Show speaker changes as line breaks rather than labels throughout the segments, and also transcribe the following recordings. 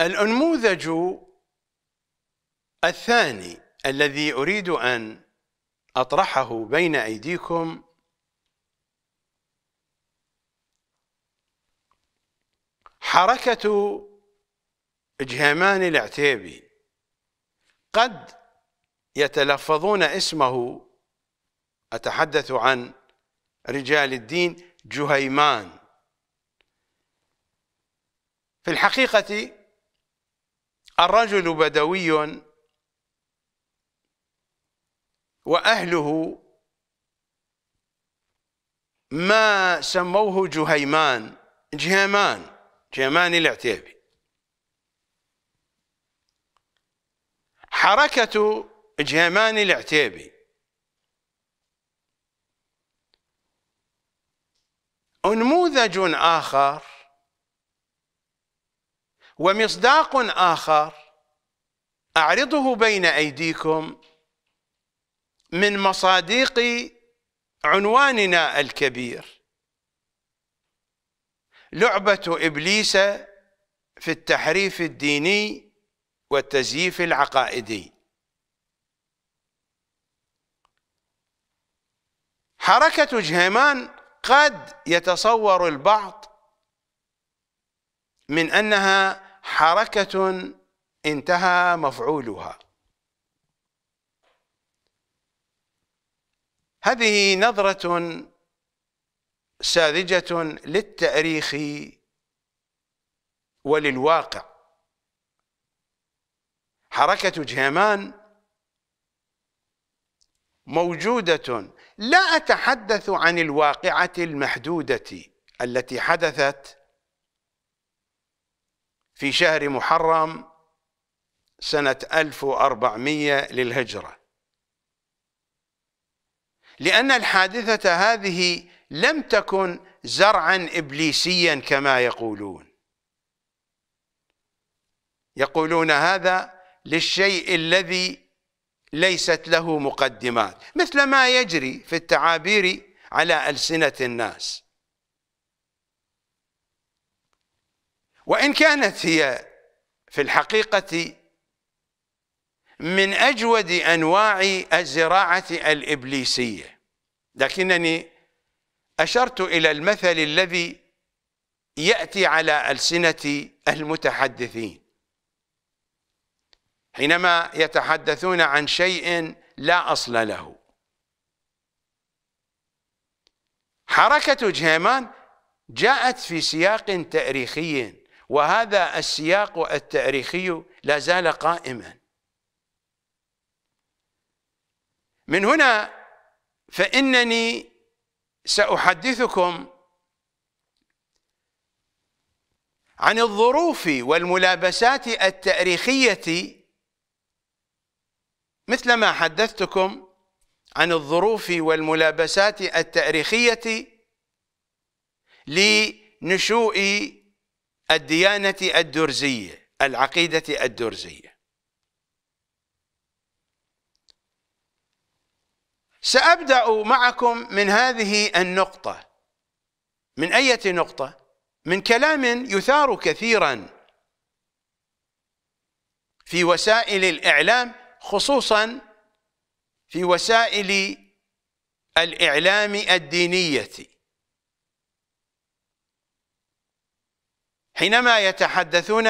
الأنموذج الثاني الذي أريد أن أطرحه بين أيديكم حركة جهيمان العتيبي قد يتلفظون اسمه أتحدث عن رجال الدين جهيمان في الحقيقة الرجل بدوي وأهله ما سموه جهيمان جهيمان جهيمان العتيبي حركة جهيمان العتيبي أنموذج آخر ومصداق آخر أعرضه بين أيديكم من مصاديق عنواننا الكبير لعبة إبليس في التحريف الديني والتزييف العقائدي حركة جهيمان قد يتصور البعض من أنها حركة انتهى مفعولها هذه نظرة ساذجة للتاريخ وللواقع حركة جهيمان موجودة لا أتحدث عن الواقعة المحدودة التي حدثت في شهر محرم سنة 1400 للهجرة لأن الحادثة هذه لم تكن زرعا إبليسيا كما يقولون يقولون هذا للشيء الذي ليست له مقدمات مثل ما يجري في التعابير على ألسنة الناس وإن كانت هي في الحقيقة من أجود أنواع الزراعة الإبليسية لكنني أشرت إلى المثل الذي يأتي على ألسنة المتحدثين حينما يتحدثون عن شيء لا أصل له حركة جهيمان جاءت في سياق تاريخي وهذا السياق التاريخي لا زال قائما من هنا فانني ساحدثكم عن الظروف والملابسات التاريخيه مثل ما حدثتكم عن الظروف والملابسات التاريخيه لنشوء الديانة الدرزية العقيدة الدرزية سأبدأ معكم من هذه النقطة من أية نقطة من كلام يثار كثيرا في وسائل الإعلام خصوصا في وسائل الإعلام الدينية حينما يتحدثون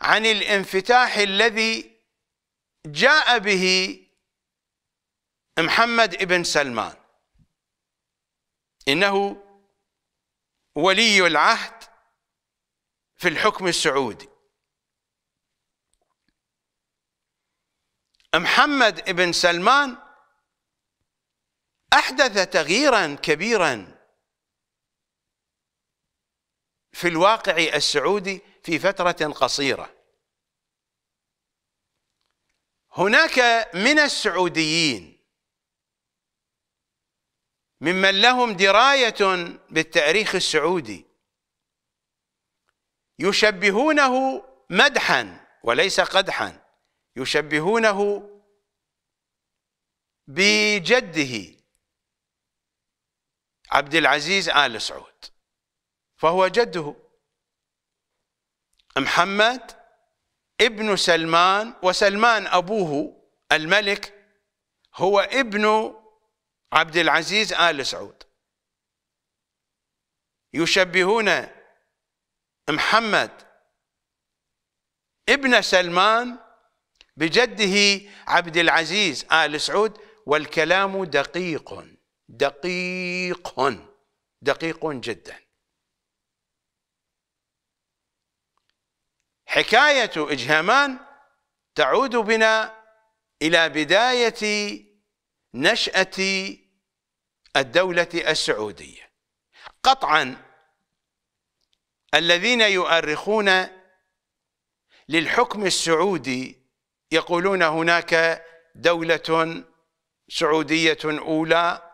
عن الانفتاح الذي جاء به محمد ابن سلمان انه ولي العهد في الحكم السعودي محمد ابن سلمان احدث تغييرا كبيرا في الواقع السعودي في فترة قصيرة هناك من السعوديين ممن لهم دراية بالتاريخ السعودي يشبهونه مدحا وليس قدحا يشبهونه بجده عبد العزيز آل سعود فهو جده محمد ابن سلمان وسلمان أبوه الملك هو ابن عبد العزيز آل سعود يشبهون محمد ابن سلمان بجده عبد العزيز آل سعود والكلام دقيق دقيق دقيق جدا حكاية إجهامان تعود بنا إلى بداية نشأة الدولة السعودية قطعا الذين يؤرخون للحكم السعودي يقولون هناك دولة سعودية أولى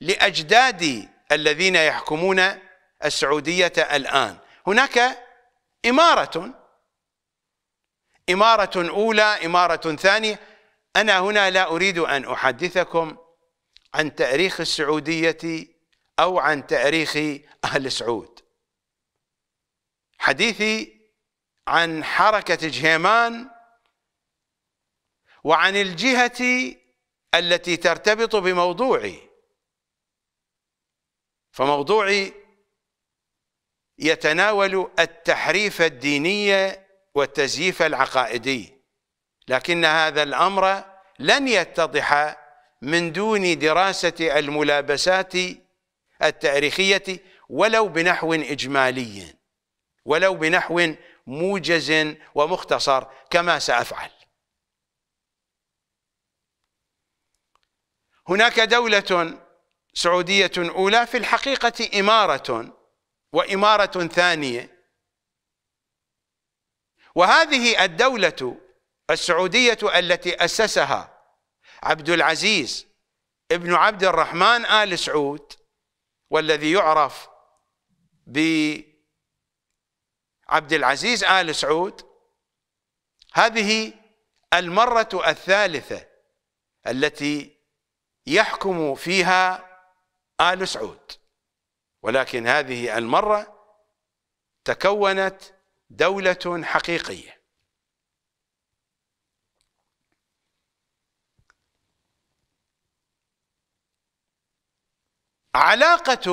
لأجداد الذين يحكمون السعودية الآن هناك إمارة إمارة أولى إمارة ثانية أنا هنا لا أريد أن أحدثكم عن تاريخ السعودية أو عن تاريخ أهل سعود حديثي عن حركة جهيمان وعن الجهة التي ترتبط بموضوعي فموضوعي يتناول التحريف الديني والتزييف العقائدي لكن هذا الأمر لن يتضح من دون دراسة الملابسات التاريخية ولو بنحو إجمالي ولو بنحو موجز ومختصر كما سأفعل هناك دولة سعودية أولى في الحقيقة إمارة وإمارة ثانية وهذه الدولة السعودية التي أسسها عبد العزيز ابن عبد الرحمن آل سعود والذي يعرف بعبد العزيز آل سعود هذه المرة الثالثة التي يحكم فيها آل سعود ولكن هذه المرة تكونت دولة حقيقية علاقة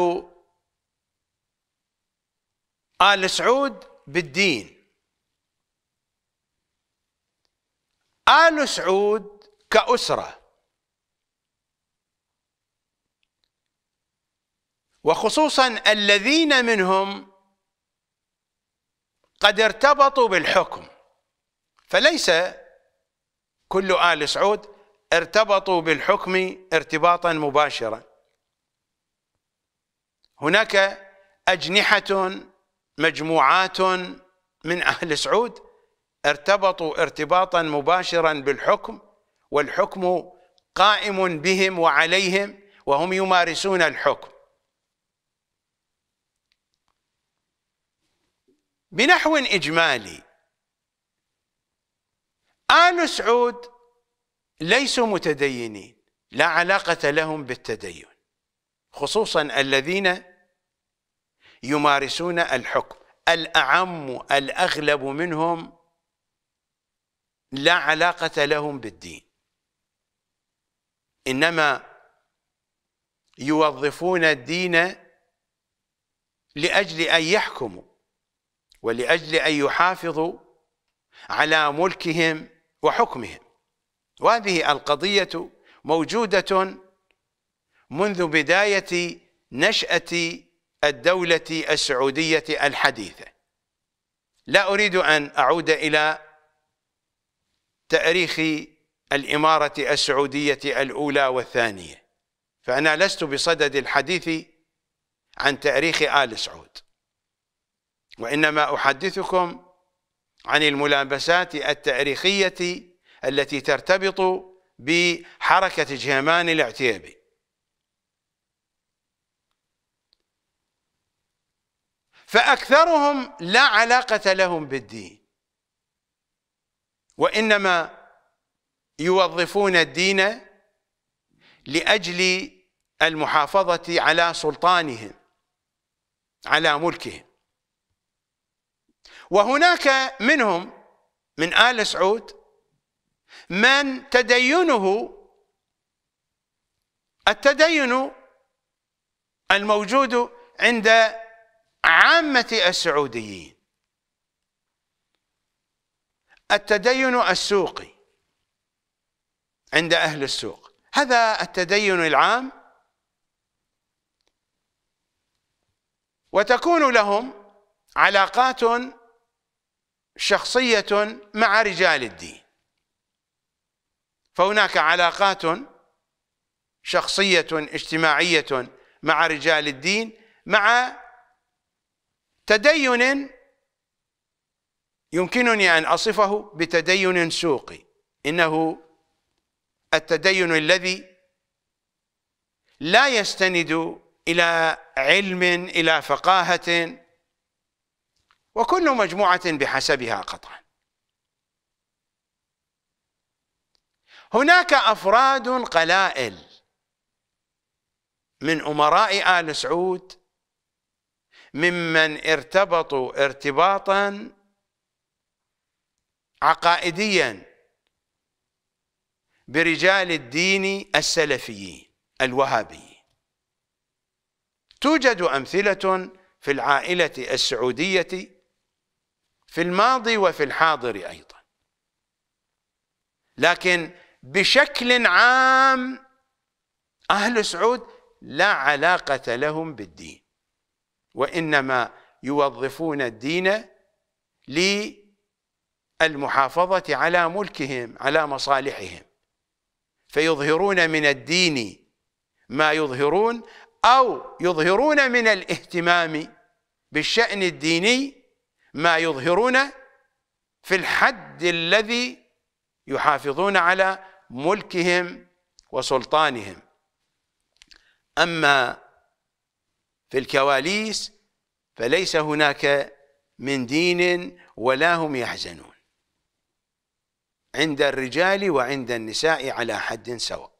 آل سعود بالدين آل سعود كأسرة وخصوصا الذين منهم قد ارتبطوا بالحكم فليس كل آل سعود ارتبطوا بالحكم ارتباطا مباشرا هناك أجنحة مجموعات من أهل سعود ارتبطوا ارتباطا مباشرا بالحكم والحكم قائم بهم وعليهم وهم يمارسون الحكم بنحو إجمالي آل سعود ليسوا متدينين لا علاقة لهم بالتدين خصوصا الذين يمارسون الحكم الأعم الأغلب منهم لا علاقة لهم بالدين إنما يوظفون الدين لأجل أن يحكموا ولأجل أن يحافظوا على ملكهم وحكمهم وهذه القضية موجودة منذ بداية نشأة الدولة السعودية الحديثة لا أريد أن أعود إلى تاريخ الإمارة السعودية الأولى والثانية فأنا لست بصدد الحديث عن تاريخ آل سعود وإنما أحدثكم عن الملابسات التاريخية التي ترتبط بحركة جهمان العتيبي فأكثرهم لا علاقة لهم بالدين وإنما يوظفون الدين لأجل المحافظة على سلطانهم على ملكهم وهناك منهم من آل سعود من تدينه التدين الموجود عند عامة السعوديين التدين السوقي عند أهل السوق هذا التدين العام وتكون لهم علاقات شخصية مع رجال الدين فهناك علاقات شخصية اجتماعية مع رجال الدين مع تدين يمكنني أن أصفه بتدين سوقي إنه التدين الذي لا يستند إلى علم إلى فقاهة وكل مجموعة بحسبها قطعا هناك أفراد قلائل من أمراء آل سعود ممن ارتبطوا ارتباطا عقائديا برجال الدين السلفيين الوهابيين توجد أمثلة في العائلة السعودية في الماضي وفي الحاضر أيضا لكن بشكل عام أهل سعود لا علاقة لهم بالدين وإنما يوظفون الدين للمحافظة على ملكهم على مصالحهم فيظهرون من الدين ما يظهرون أو يظهرون من الاهتمام بالشأن الديني ما يظهرون في الحد الذي يحافظون على ملكهم وسلطانهم أما في الكواليس فليس هناك من دين ولا هم يحزنون عند الرجال وعند النساء على حد سواء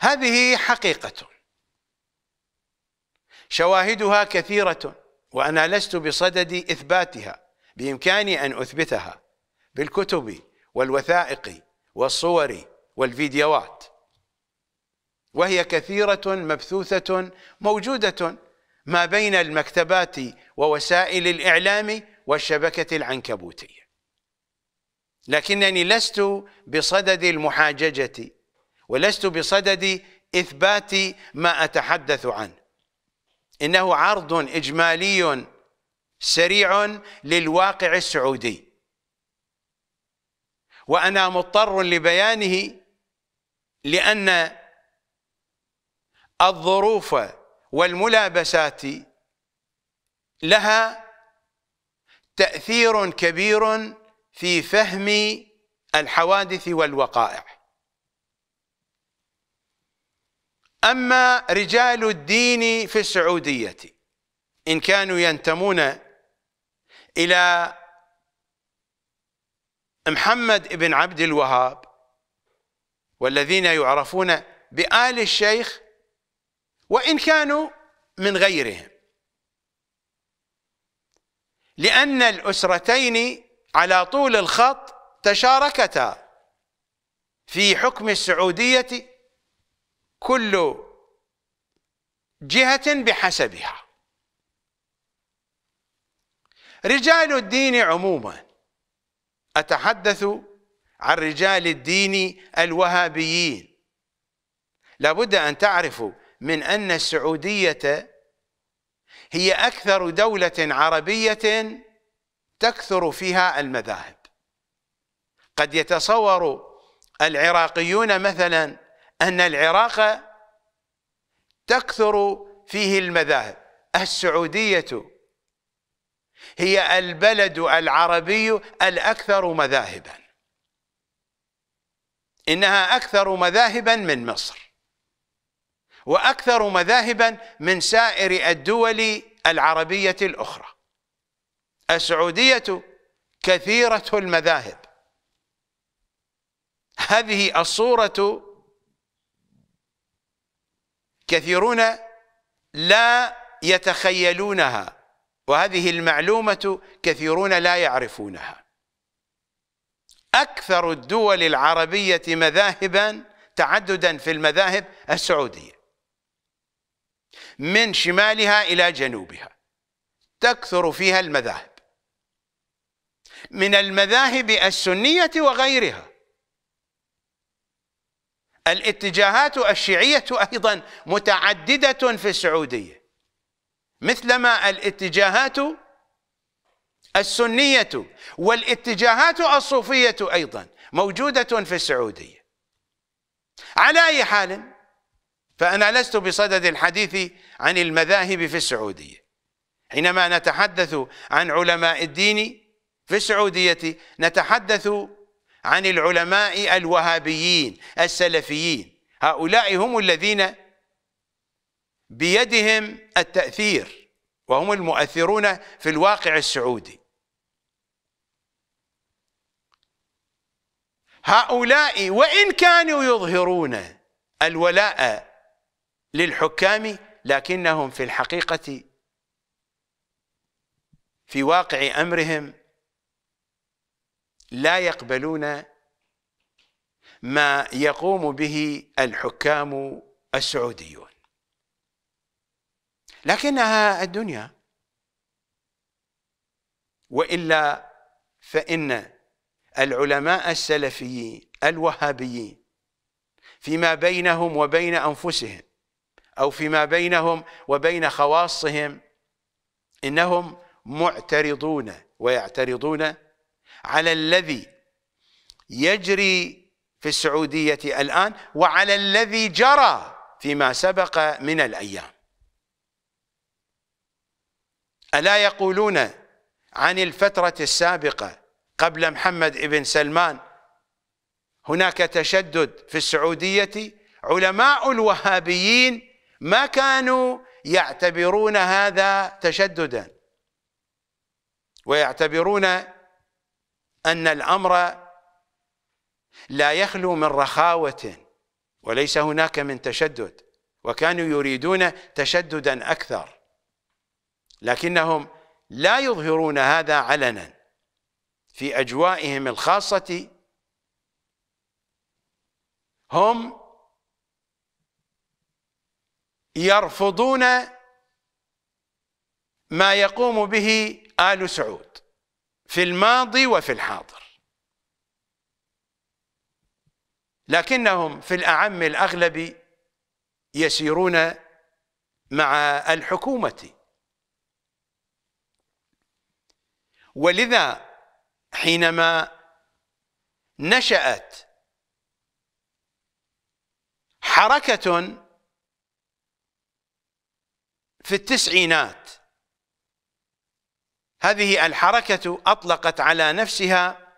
هذه حقيقة شواهدها كثيرة وأنا لست بصدد إثباتها بإمكاني أن أثبتها بالكتب والوثائق والصور والفيديوهات وهي كثيرة مبثوثة موجودة ما بين المكتبات ووسائل الإعلام والشبكة العنكبوتية لكنني لست بصدد المحاججة ولست بصدد إثبات ما أتحدث عنه إنه عرض إجمالي سريع للواقع السعودي وأنا مضطر لبيانه لأن الظروف والملابسات لها تأثير كبير في فهم الحوادث والوقائع أما رجال الدين في السعودية إن كانوا ينتمون إلى محمد بن عبد الوهاب والذين يعرفون بآل الشيخ وإن كانوا من غيرهم لأن الأسرتين على طول الخط تشاركتا في حكم السعودية كل جهة بحسبها رجال الدين عموما أتحدث عن رجال الدين الوهابيين لابد أن تعرفوا من أن السعودية هي أكثر دولة عربية تكثر فيها المذاهب قد يتصور العراقيون مثلا أن العراق تكثر فيه المذاهب السعودية هي البلد العربي الأكثر مذاهبا إنها أكثر مذاهبا من مصر وأكثر مذاهبا من سائر الدول العربية الأخرى السعودية كثيرة المذاهب هذه الصورة كثيرون لا يتخيلونها وهذه المعلومة كثيرون لا يعرفونها أكثر الدول العربية مذاهبا تعددا في المذاهب السعودية من شمالها إلى جنوبها تكثر فيها المذاهب من المذاهب السنية وغيرها الاتجاهات الشيعية أيضا متعددة في السعودية مثلما الاتجاهات السنية والاتجاهات الصوفية أيضا موجودة في السعودية على أي حال فأنا لست بصدد الحديث عن المذاهب في السعودية حينما نتحدث عن علماء الدين في السعودية نتحدث عن العلماء الوهابيين السلفيين هؤلاء هم الذين بيدهم التأثير وهم المؤثرون في الواقع السعودي هؤلاء وإن كانوا يظهرون الولاء للحكام لكنهم في الحقيقة في واقع أمرهم لا يقبلون ما يقوم به الحكام السعوديون لكنها الدنيا وإلا فإن العلماء السلفيين الوهابيين فيما بينهم وبين أنفسهم أو فيما بينهم وبين خواصهم إنهم معترضون ويعترضون على الذي يجري في السعودية الآن وعلى الذي جرى فيما سبق من الأيام ألا يقولون عن الفترة السابقة قبل محمد بن سلمان هناك تشدد في السعودية علماء الوهابيين ما كانوا يعتبرون هذا تشددا ويعتبرون أن الأمر لا يخلو من رخاوة وليس هناك من تشدد وكانوا يريدون تشددا أكثر لكنهم لا يظهرون هذا علنا في أجوائهم الخاصة هم يرفضون ما يقوم به آل سعود في الماضي وفي الحاضر لكنهم في الأعم الأغلب يسيرون مع الحكومة ولذا حينما نشأت حركة في التسعينات هذه الحركة أطلقت على نفسها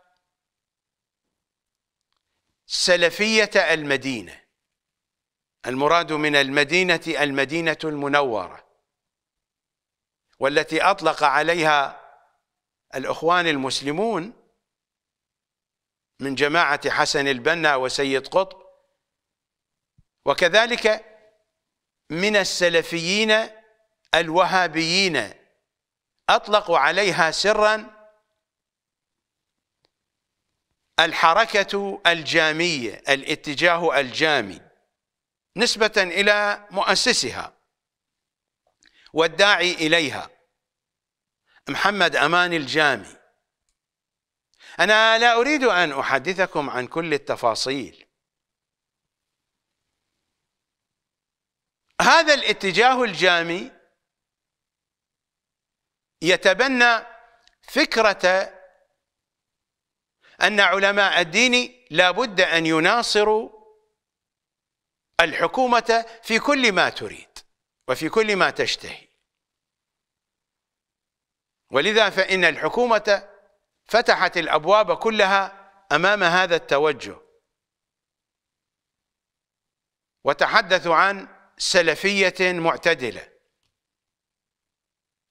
سلفية المدينة المراد من المدينة المدينة المنورة والتي أطلق عليها الأخوان المسلمون من جماعة حسن البنا وسيد قطب وكذلك من السلفيين الوهابيين أطلقوا عليها سرا الحركة الجامية الاتجاه الجامي نسبة إلى مؤسسها والداعي إليها محمد أمان الجامي أنا لا أريد أن أحدثكم عن كل التفاصيل هذا الاتجاه الجامي يتبنى فكرة أن علماء الدين لا بد أن يناصروا الحكومة في كل ما تريد وفي كل ما تشتهي ولذا فإن الحكومة فتحت الأبواب كلها أمام هذا التوجه وتحدثوا عن سلفية معتدلة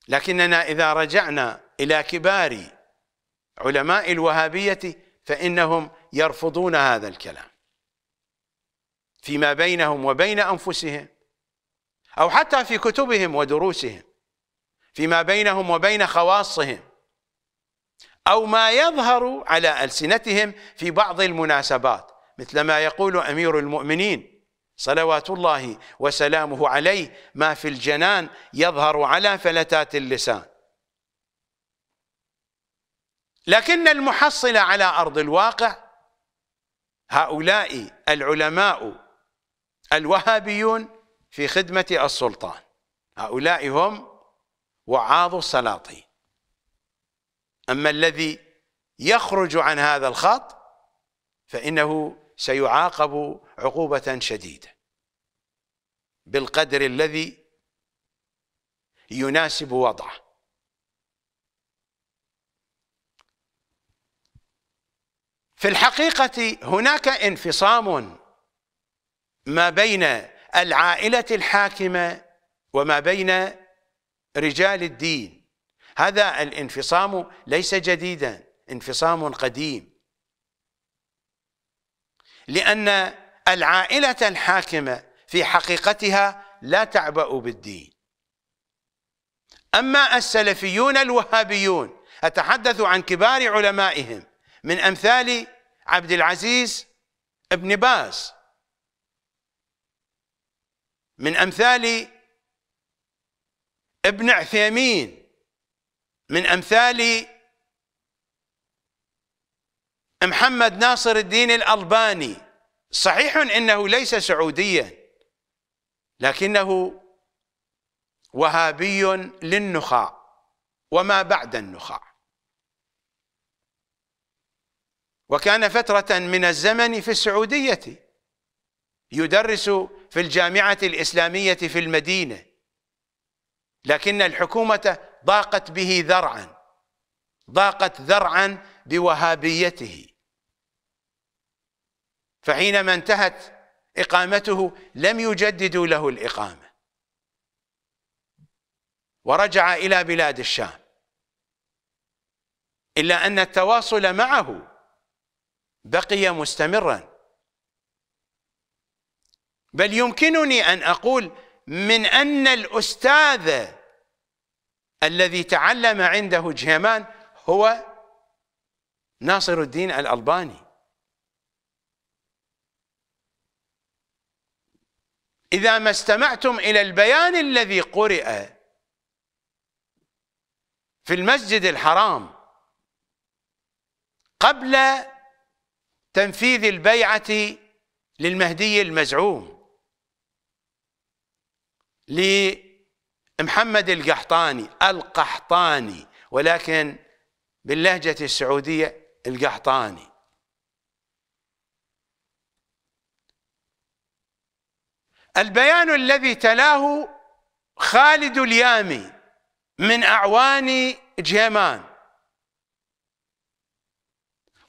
لكننا إذا رجعنا إلى كبار علماء الوهابية فإنهم يرفضون هذا الكلام فيما بينهم وبين أنفسهم أو حتى في كتبهم ودروسهم فيما بينهم وبين خواصهم أو ما يظهر على ألسنتهم في بعض المناسبات مثل ما يقول أمير المؤمنين صلوات الله وسلامه عليه ما في الجنان يظهر على فلتات اللسان لكن المحصلة على أرض الواقع هؤلاء العلماء الوهابيون في خدمة السلطان هؤلاء هم وعاظ السلاطين أما الذي يخرج عن هذا الخط فإنه سيعاقب عقوبة شديدة بالقدر الذي يناسب وضعه في الحقيقة هناك انفصام ما بين العائلة الحاكمة وما بين رجال الدين هذا الانفصام ليس جديدا انفصام قديم لأن العائلة الحاكمة في حقيقتها لا تعبأ بالدين أما السلفيون الوهابيون أتحدث عن كبار علمائهم من أمثال عبد العزيز ابن باز من أمثال ابن عثيمين من أمثال محمد ناصر الدين الألباني صحيح إنه ليس سعوديا لكنه وهابي للنخاع وما بعد النخاع وكان فترة من الزمن في السعودية يدرس في الجامعة الإسلامية في المدينة لكن الحكومة ضاقت به ذرعا ضاقت ذرعا بوهابيته فحينما انتهت إقامته لم يجددوا له الإقامة ورجع إلى بلاد الشام إلا أن التواصل معه بقي مستمرا بل يمكنني أن أقول من أن الأستاذ الذي تعلم عنده جهمان هو ناصر الدين الألباني إذا ما استمعتم إلى البيان الذي قرئ في المسجد الحرام قبل تنفيذ البيعة للمهدي المزعوم لمحمد القحطاني القحطاني ولكن باللهجة السعودية القحطاني البيان الذي تلاه خالد اليامي من أعوان جيمان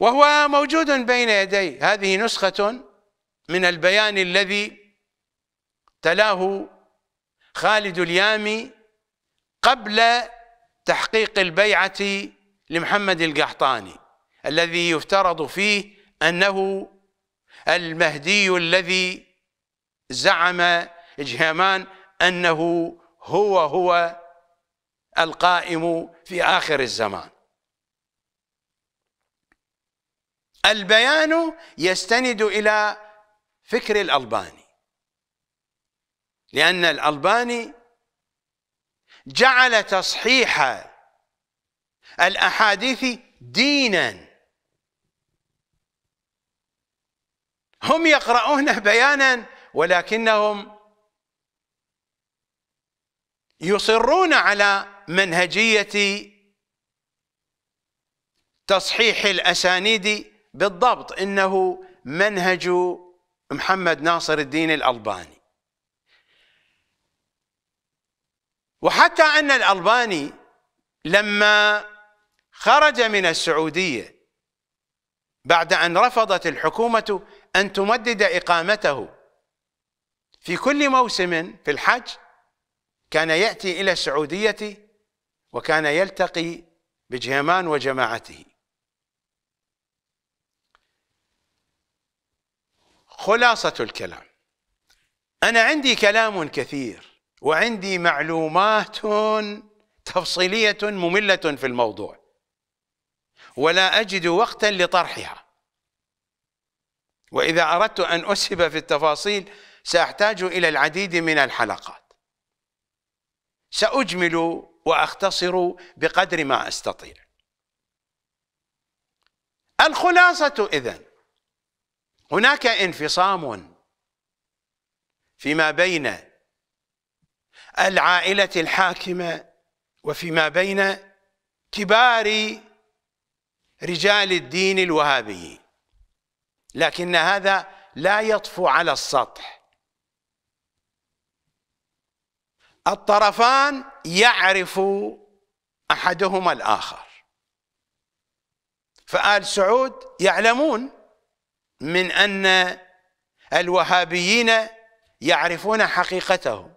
وهو موجود بين يدي هذه نسخة من البيان الذي تلاه خالد اليامي قبل تحقيق البيعة لمحمد القحطاني الذي يفترض فيه أنه المهدي الذي زعم إجهامان أنه هو هو القائم في آخر الزمان البيان يستند إلى فكر الألباني لأن الألباني جعل تصحيح الأحاديث دينا هم يقرؤون بيانا ولكنهم يصرون على منهجية تصحيح الأسانيد بالضبط إنه منهج محمد ناصر الدين الألباني وحتى أن الألباني لما خرج من السعودية بعد أن رفضت الحكومة أن تمدد إقامته في كل موسم في الحج كان يأتي إلى السعودية وكان يلتقي بجهمان وجماعته خلاصة الكلام أنا عندي كلام كثير وعندي معلومات تفصيلية مملة في الموضوع ولا أجد وقتا لطرحها وإذا أردت أن أسهب في التفاصيل سأحتاج إلى العديد من الحلقات سأجمل وأختصر بقدر ما أستطيع الخلاصة إذن هناك انفصام فيما بين العائلة الحاكمة وفيما بين كبار رجال الدين الوهابي لكن هذا لا يطفو على السطح الطرفان يعرف احدهما الاخر فآل سعود يعلمون من ان الوهابيين يعرفون حقيقته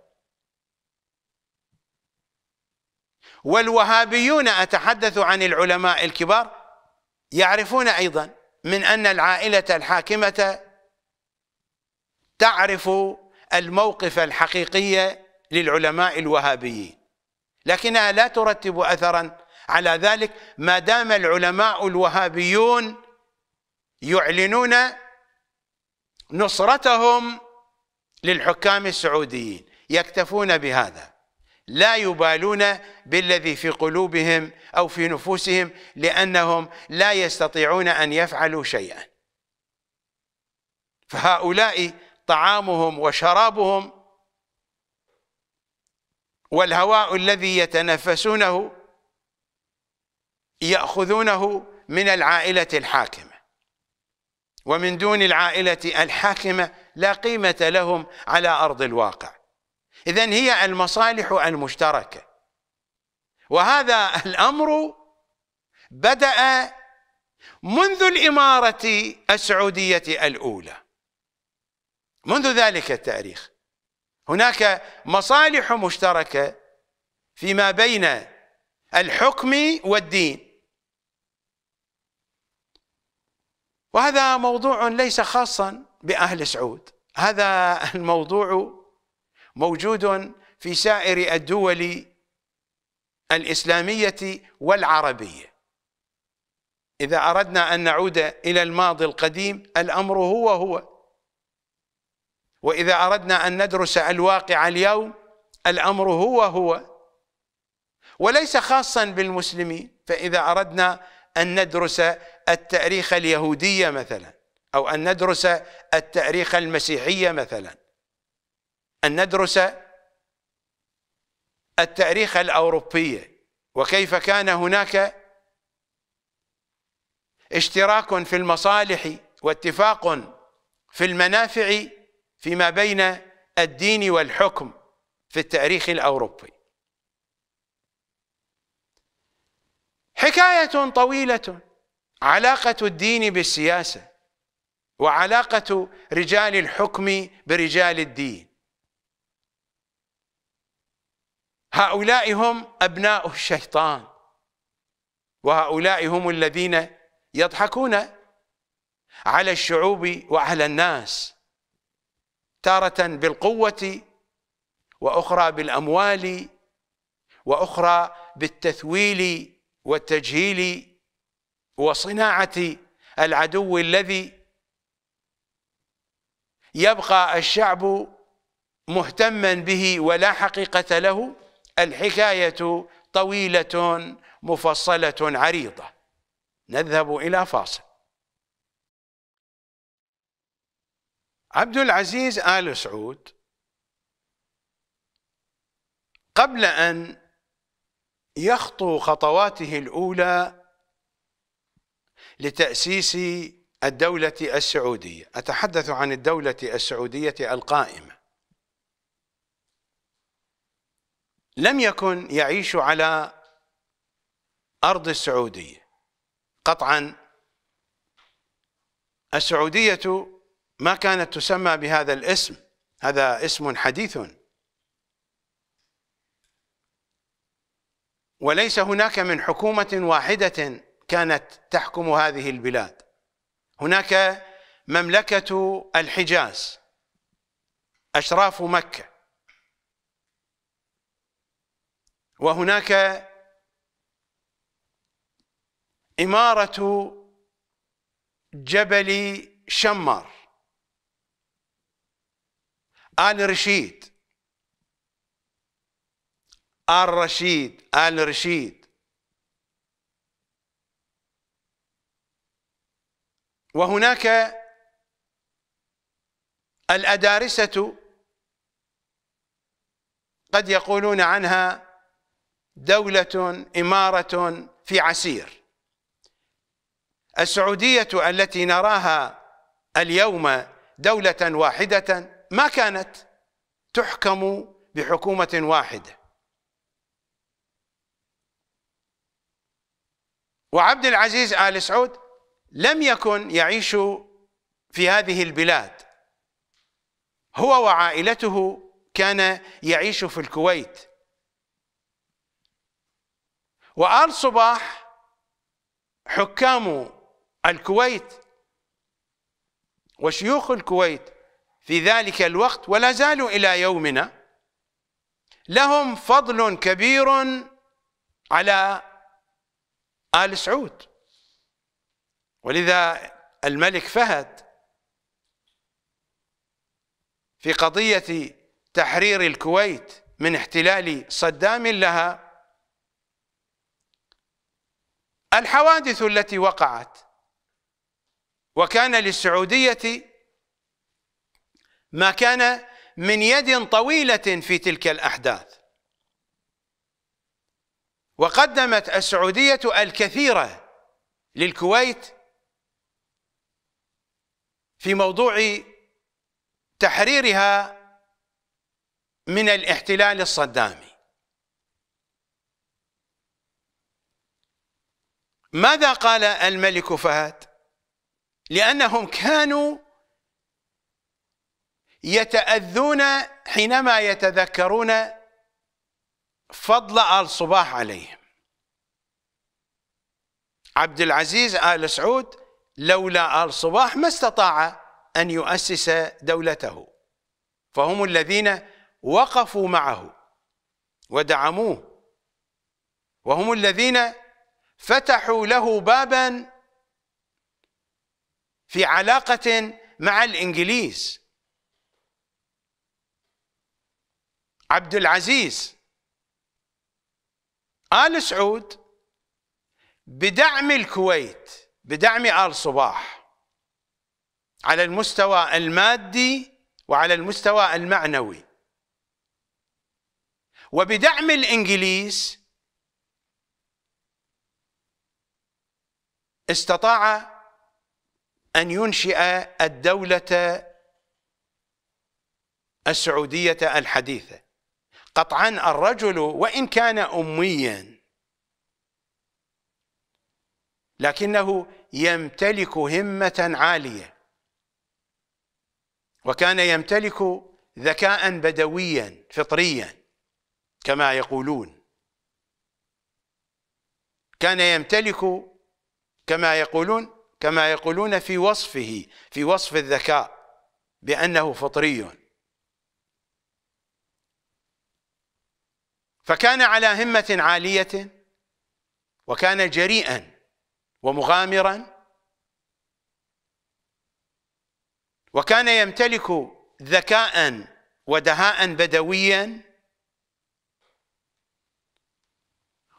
والوهابيون اتحدث عن العلماء الكبار يعرفون أيضا من أن العائلة الحاكمة تعرف الموقف الحقيقي للعلماء الوهابيين لكنها لا ترتب أثرا على ذلك ما دام العلماء الوهابيون يعلنون نصرتهم للحكام السعوديين يكتفون بهذا لا يبالون بالذي في قلوبهم أو في نفوسهم لأنهم لا يستطيعون أن يفعلوا شيئا فهؤلاء طعامهم وشرابهم والهواء الذي يتنفسونه يأخذونه من العائلة الحاكمة ومن دون العائلة الحاكمة لا قيمة لهم على أرض الواقع إذا هي المصالح المشتركة وهذا الأمر بدأ منذ الإمارة السعودية الأولى منذ ذلك التاريخ هناك مصالح مشتركة فيما بين الحكم والدين وهذا موضوع ليس خاصا بأهل سعود هذا الموضوع موجود في سائر الدول الإسلامية والعربية إذا أردنا أن نعود إلى الماضي القديم الأمر هو هو وإذا أردنا أن ندرس الواقع اليوم الأمر هو هو وليس خاصا بالمسلمين فإذا أردنا أن ندرس التاريخ اليهودية مثلا أو أن ندرس التاريخ المسيحية مثلا أن ندرس التاريخ الأوروبي وكيف كان هناك اشتراك في المصالح واتفاق في المنافع فيما بين الدين والحكم في التاريخ الأوروبي حكاية طويلة علاقة الدين بالسياسة وعلاقة رجال الحكم برجال الدين هؤلاء هم أبناء الشيطان وهؤلاء هم الذين يضحكون على الشعوب وعلى الناس تارة بالقوة وأخرى بالأموال وأخرى بالتثويل والتجهيل وصناعة العدو الذي يبقى الشعب مهتما به ولا حقيقة له الحكاية طويلة مفصلة عريضة نذهب إلى فاصل عبد العزيز آل سعود قبل أن يخطو خطواته الأولى لتأسيس الدولة السعودية أتحدث عن الدولة السعودية القائمة لم يكن يعيش على أرض السعودية قطعا السعودية ما كانت تسمى بهذا الاسم هذا اسم حديث وليس هناك من حكومة واحدة كانت تحكم هذه البلاد هناك مملكة الحجاز أشراف مكة وهناك إمارة جبل شمر آل رشيد آل رشيد آل رشيد وهناك الأدارسة قد يقولون عنها دولة إمارة في عسير السعودية التي نراها اليوم دولة واحدة ما كانت تحكم بحكومة واحدة وعبد العزيز آل سعود لم يكن يعيش في هذه البلاد هو وعائلته كان يعيش في الكويت وآل صباح حكام الكويت وشيوخ الكويت في ذلك الوقت ولا زالوا إلى يومنا لهم فضل كبير على آل سعود ولذا الملك فهد في قضية تحرير الكويت من احتلال صدام لها الحوادث التي وقعت وكان للسعودية ما كان من يد طويلة في تلك الأحداث وقدمت السعودية الكثير للكويت في موضوع تحريرها من الاحتلال الصدامي ماذا قال الملك فهد لأنهم كانوا يتأذون حينما يتذكرون فضل آل صباح عليهم عبد العزيز آل سعود لولا آل صباح ما استطاع أن يؤسس دولته فهم الذين وقفوا معه ودعموه وهم الذين فتحوا له بابا في علاقة مع الإنجليز عبد العزيز آل سعود بدعم الكويت بدعم آل صباح على المستوى المادي وعلى المستوى المعنوي وبدعم الإنجليز استطاع أن ينشئ الدولة السعودية الحديثة قطعا الرجل وإن كان أميا لكنه يمتلك همة عالية وكان يمتلك ذكاء بدويا فطريا كما يقولون كان يمتلك كما يقولون كما يقولون في وصفه في وصف الذكاء بأنه فطري فكان على همة عالية وكان جريئا ومغامرا وكان يمتلك ذكاء ودهاء بدويا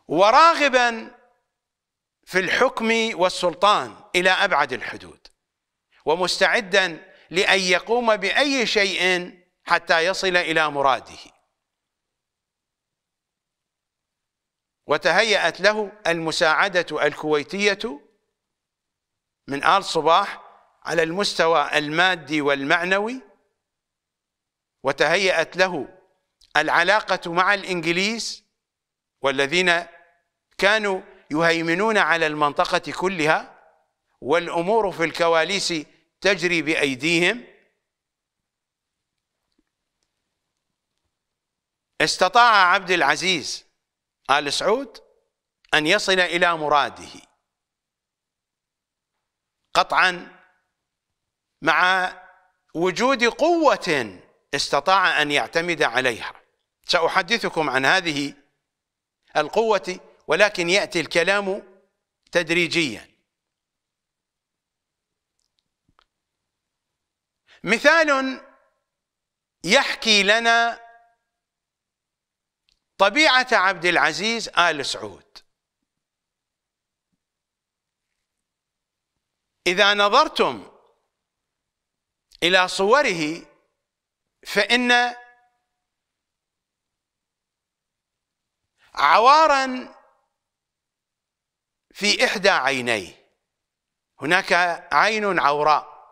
وراغبا في الحكم والسلطان إلى أبعد الحدود ومستعدا لأن يقوم بأي شيء حتى يصل إلى مراده وتهيأت له المساعدة الكويتية من آل صباح على المستوى المادي والمعنوي وتهيأت له العلاقة مع الإنجليز والذين كانوا يهيمنون على المنطقة كلها والأمور في الكواليس تجري بأيديهم استطاع عبد العزيز آل سعود أن يصل إلى مراده قطعا مع وجود قوة استطاع أن يعتمد عليها سأحدثكم عن هذه القوة ولكن يأتي الكلام تدريجيا مثال يحكي لنا طبيعة عبد العزيز آل سعود إذا نظرتم إلى صوره فإن عوارا في إحدى عينيه هناك عين عوراء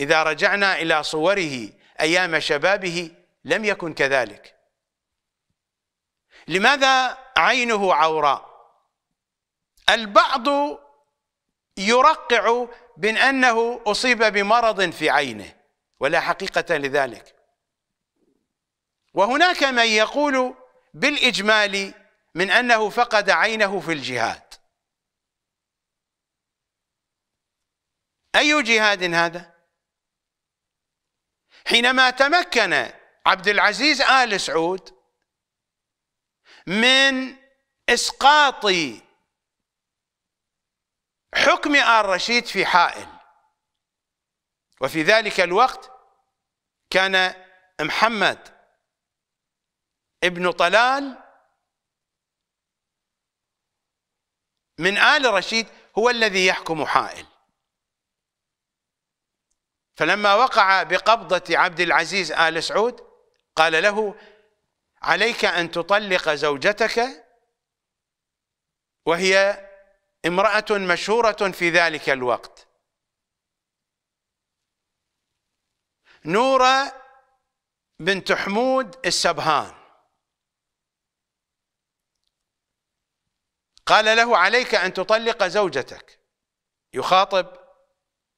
إذا رجعنا إلى صوره أيام شبابه لم يكن كذلك لماذا عينه عوراء البعض يرقع من أنه أصيب بمرض في عينه ولا حقيقة لذلك وهناك من يقول بالإجمال من أنه فقد عينه في الجهاد أي جهاد هذا حينما تمكن عبد العزيز آل سعود من إسقاط حكم آل رشيد في حائل وفي ذلك الوقت كان محمد ابن طلال من آل رشيد هو الذي يحكم حائل فلما وقع بقبضة عبد العزيز آل سعود قال له عليك أن تطلق زوجتك وهي امرأة مشهورة في ذلك الوقت نورة بنت حمود السبهان قال له عليك أن تطلق زوجتك يخاطب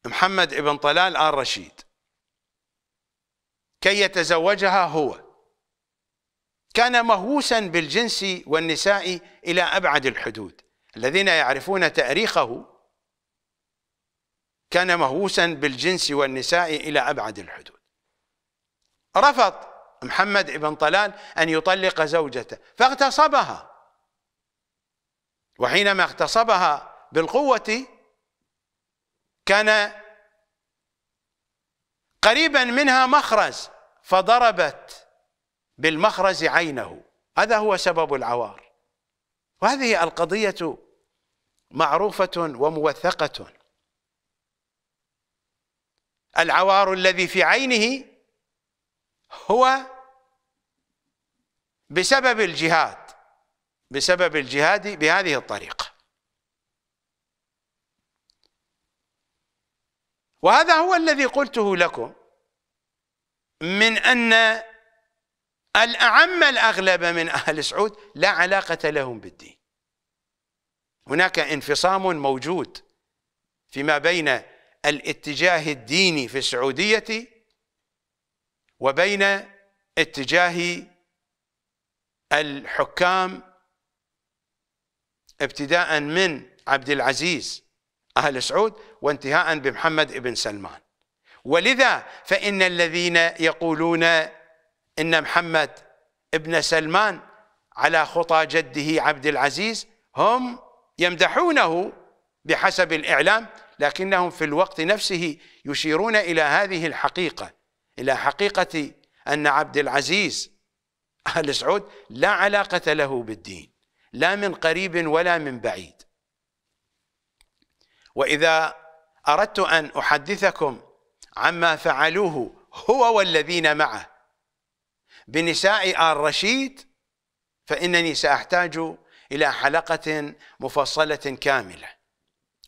محمد بن طلال آل رشيد كي يتزوجها هو كان مهووسا بالجنس والنساء إلى أبعد الحدود الذين يعرفون تأريخه كان مهووسا بالجنس والنساء إلى أبعد الحدود رفض محمد بن طلال أن يطلق زوجته فاغتصبها وحينما اغتصبها بالقوة كان قريبا منها مخرز فضربت بالمخرز عينه هذا هو سبب العوار وهذه القضية معروفة وموثقة العوار الذي في عينه هو بسبب الجهاد بسبب الجهاد بهذه الطريقة وهذا هو الذي قلته لكم من أن الأعم الأغلب من أهل سعود لا علاقة لهم بالدين هناك انفصام موجود فيما بين الاتجاه الديني في السعودية وبين اتجاه الحكام ابتداء من عبد العزيز أهل سعود وانتهاء بمحمد بن سلمان ولذا فإن الذين يقولون إن محمد ابن سلمان على خطى جده عبد العزيز هم يمدحونه بحسب الإعلام لكنهم في الوقت نفسه يشيرون إلى هذه الحقيقة إلى حقيقة أن عبد العزيز أهل سعود لا علاقة له بالدين لا من قريب ولا من بعيد وإذا أردت أن أحدثكم عما فعلوه هو والذين معه بنساء آل رشيد فإنني سأحتاج إلى حلقة مفصلة كاملة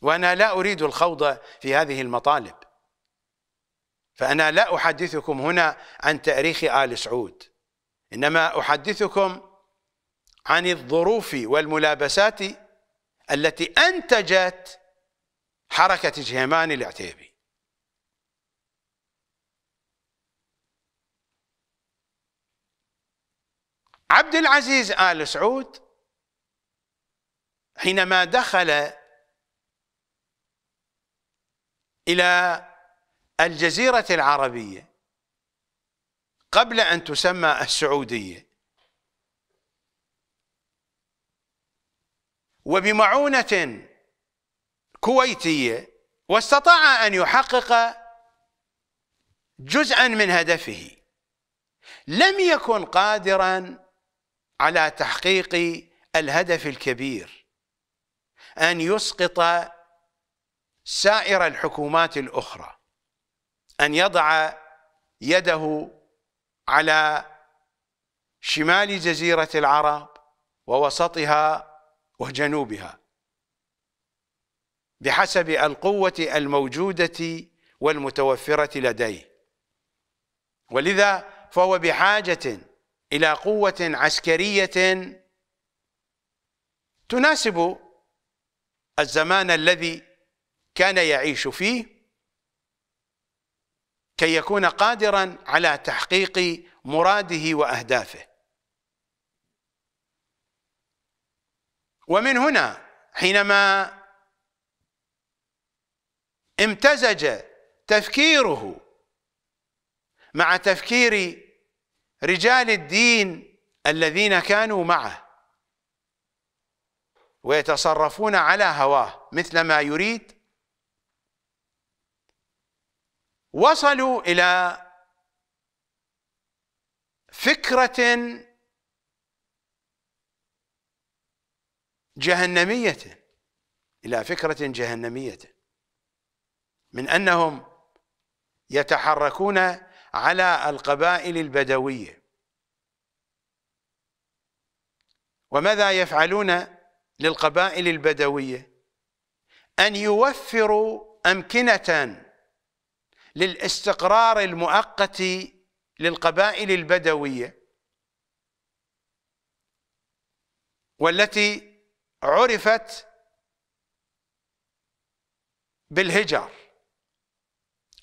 وأنا لا أريد الخوض في هذه المطالب فأنا لا أحدثكم هنا عن تاريخ آل سعود إنما أحدثكم عن الظروف والملابسات التي أنتجت حركة جهيماني العتيبي عبد العزيز آل سعود حينما دخل إلى الجزيرة العربية قبل أن تسمى السعودية وبمعونة كويتية واستطاع أن يحقق جزءا من هدفه لم يكن قادرا على تحقيق الهدف الكبير أن يسقط سائر الحكومات الأخرى أن يضع يده على شمال جزيرة العرب ووسطها وجنوبها بحسب القوة الموجودة والمتوفرة لديه ولذا فهو بحاجة إلى قوة عسكرية تناسب الزمان الذي كان يعيش فيه كي يكون قادرا على تحقيق مراده وأهدافه ومن هنا حينما امتزج تفكيره مع تفكير رجال الدين الذين كانوا معه ويتصرفون على هواه مثل ما يريد وصلوا إلى فكرة جهنمية إلى فكرة جهنمية من أنهم يتحركون على القبائل البدوية وماذا يفعلون للقبائل البدوية أن يوفروا أمكنة للاستقرار المؤقت للقبائل البدوية والتي عرفت بالهجر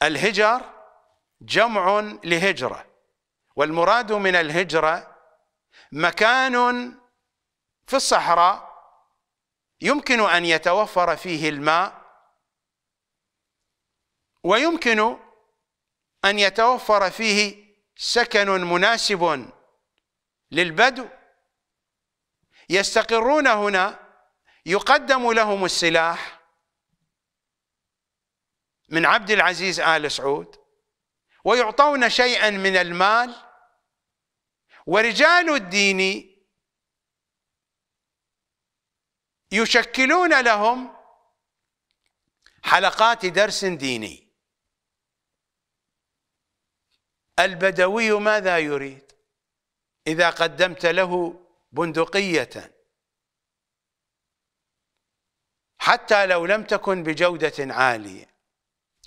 الهجر جمع لهجرة والمراد من الهجرة مكان في الصحراء يمكن أن يتوفر فيه الماء ويمكن أن يتوفر فيه سكن مناسب للبدو يستقرون هنا يقدم لهم السلاح من عبد العزيز آل سعود ويعطون شيئا من المال ورجال الدين يشكلون لهم حلقات درس ديني البدوي ماذا يريد إذا قدمت له بندقية حتى لو لم تكن بجودة عالية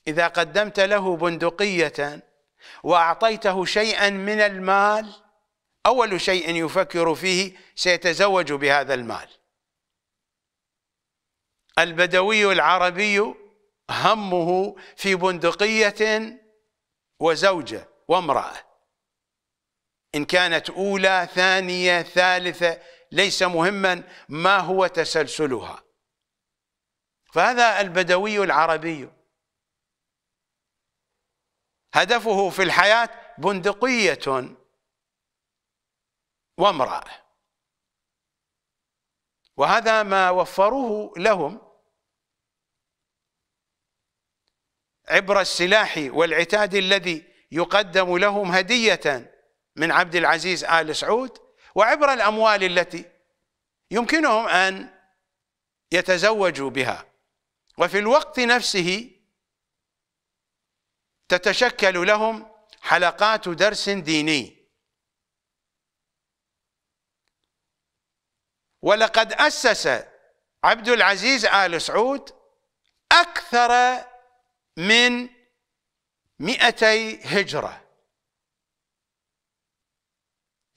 إذا قدمت له بندقية وأعطيته شيئا من المال أول شيء يفكر فيه سيتزوج بهذا المال البدوي العربي همه في بندقية وزوجة وامرأة إن كانت أولى ثانية ثالثة ليس مهما ما هو تسلسلها فهذا البدوي العربي هدفه في الحياة بندقية وامرأة وهذا ما وفروه لهم عبر السلاح والعتاد الذي يقدم لهم هدية من عبد العزيز آل سعود وعبر الأموال التي يمكنهم أن يتزوجوا بها وفي الوقت نفسه تتشكل لهم حلقات درس ديني ولقد أسس عبد العزيز آل سعود أكثر من مئتي هجرة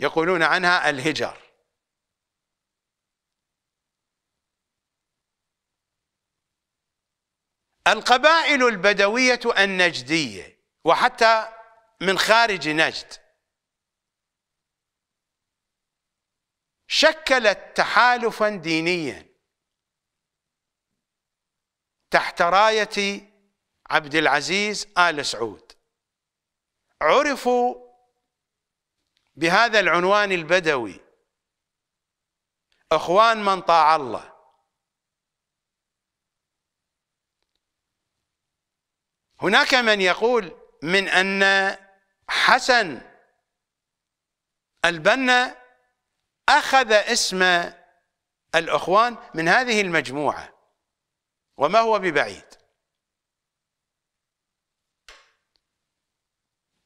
يقولون عنها الهجر القبائل البدوية النجدية وحتى من خارج نجد شكلت تحالفا دينيا تحت راية عبد العزيز آل سعود عرفوا بهذا العنوان البدوي اخوان من طاع الله هناك من يقول من أن حسن البنا أخذ اسم الأخوان من هذه المجموعة وما هو ببعيد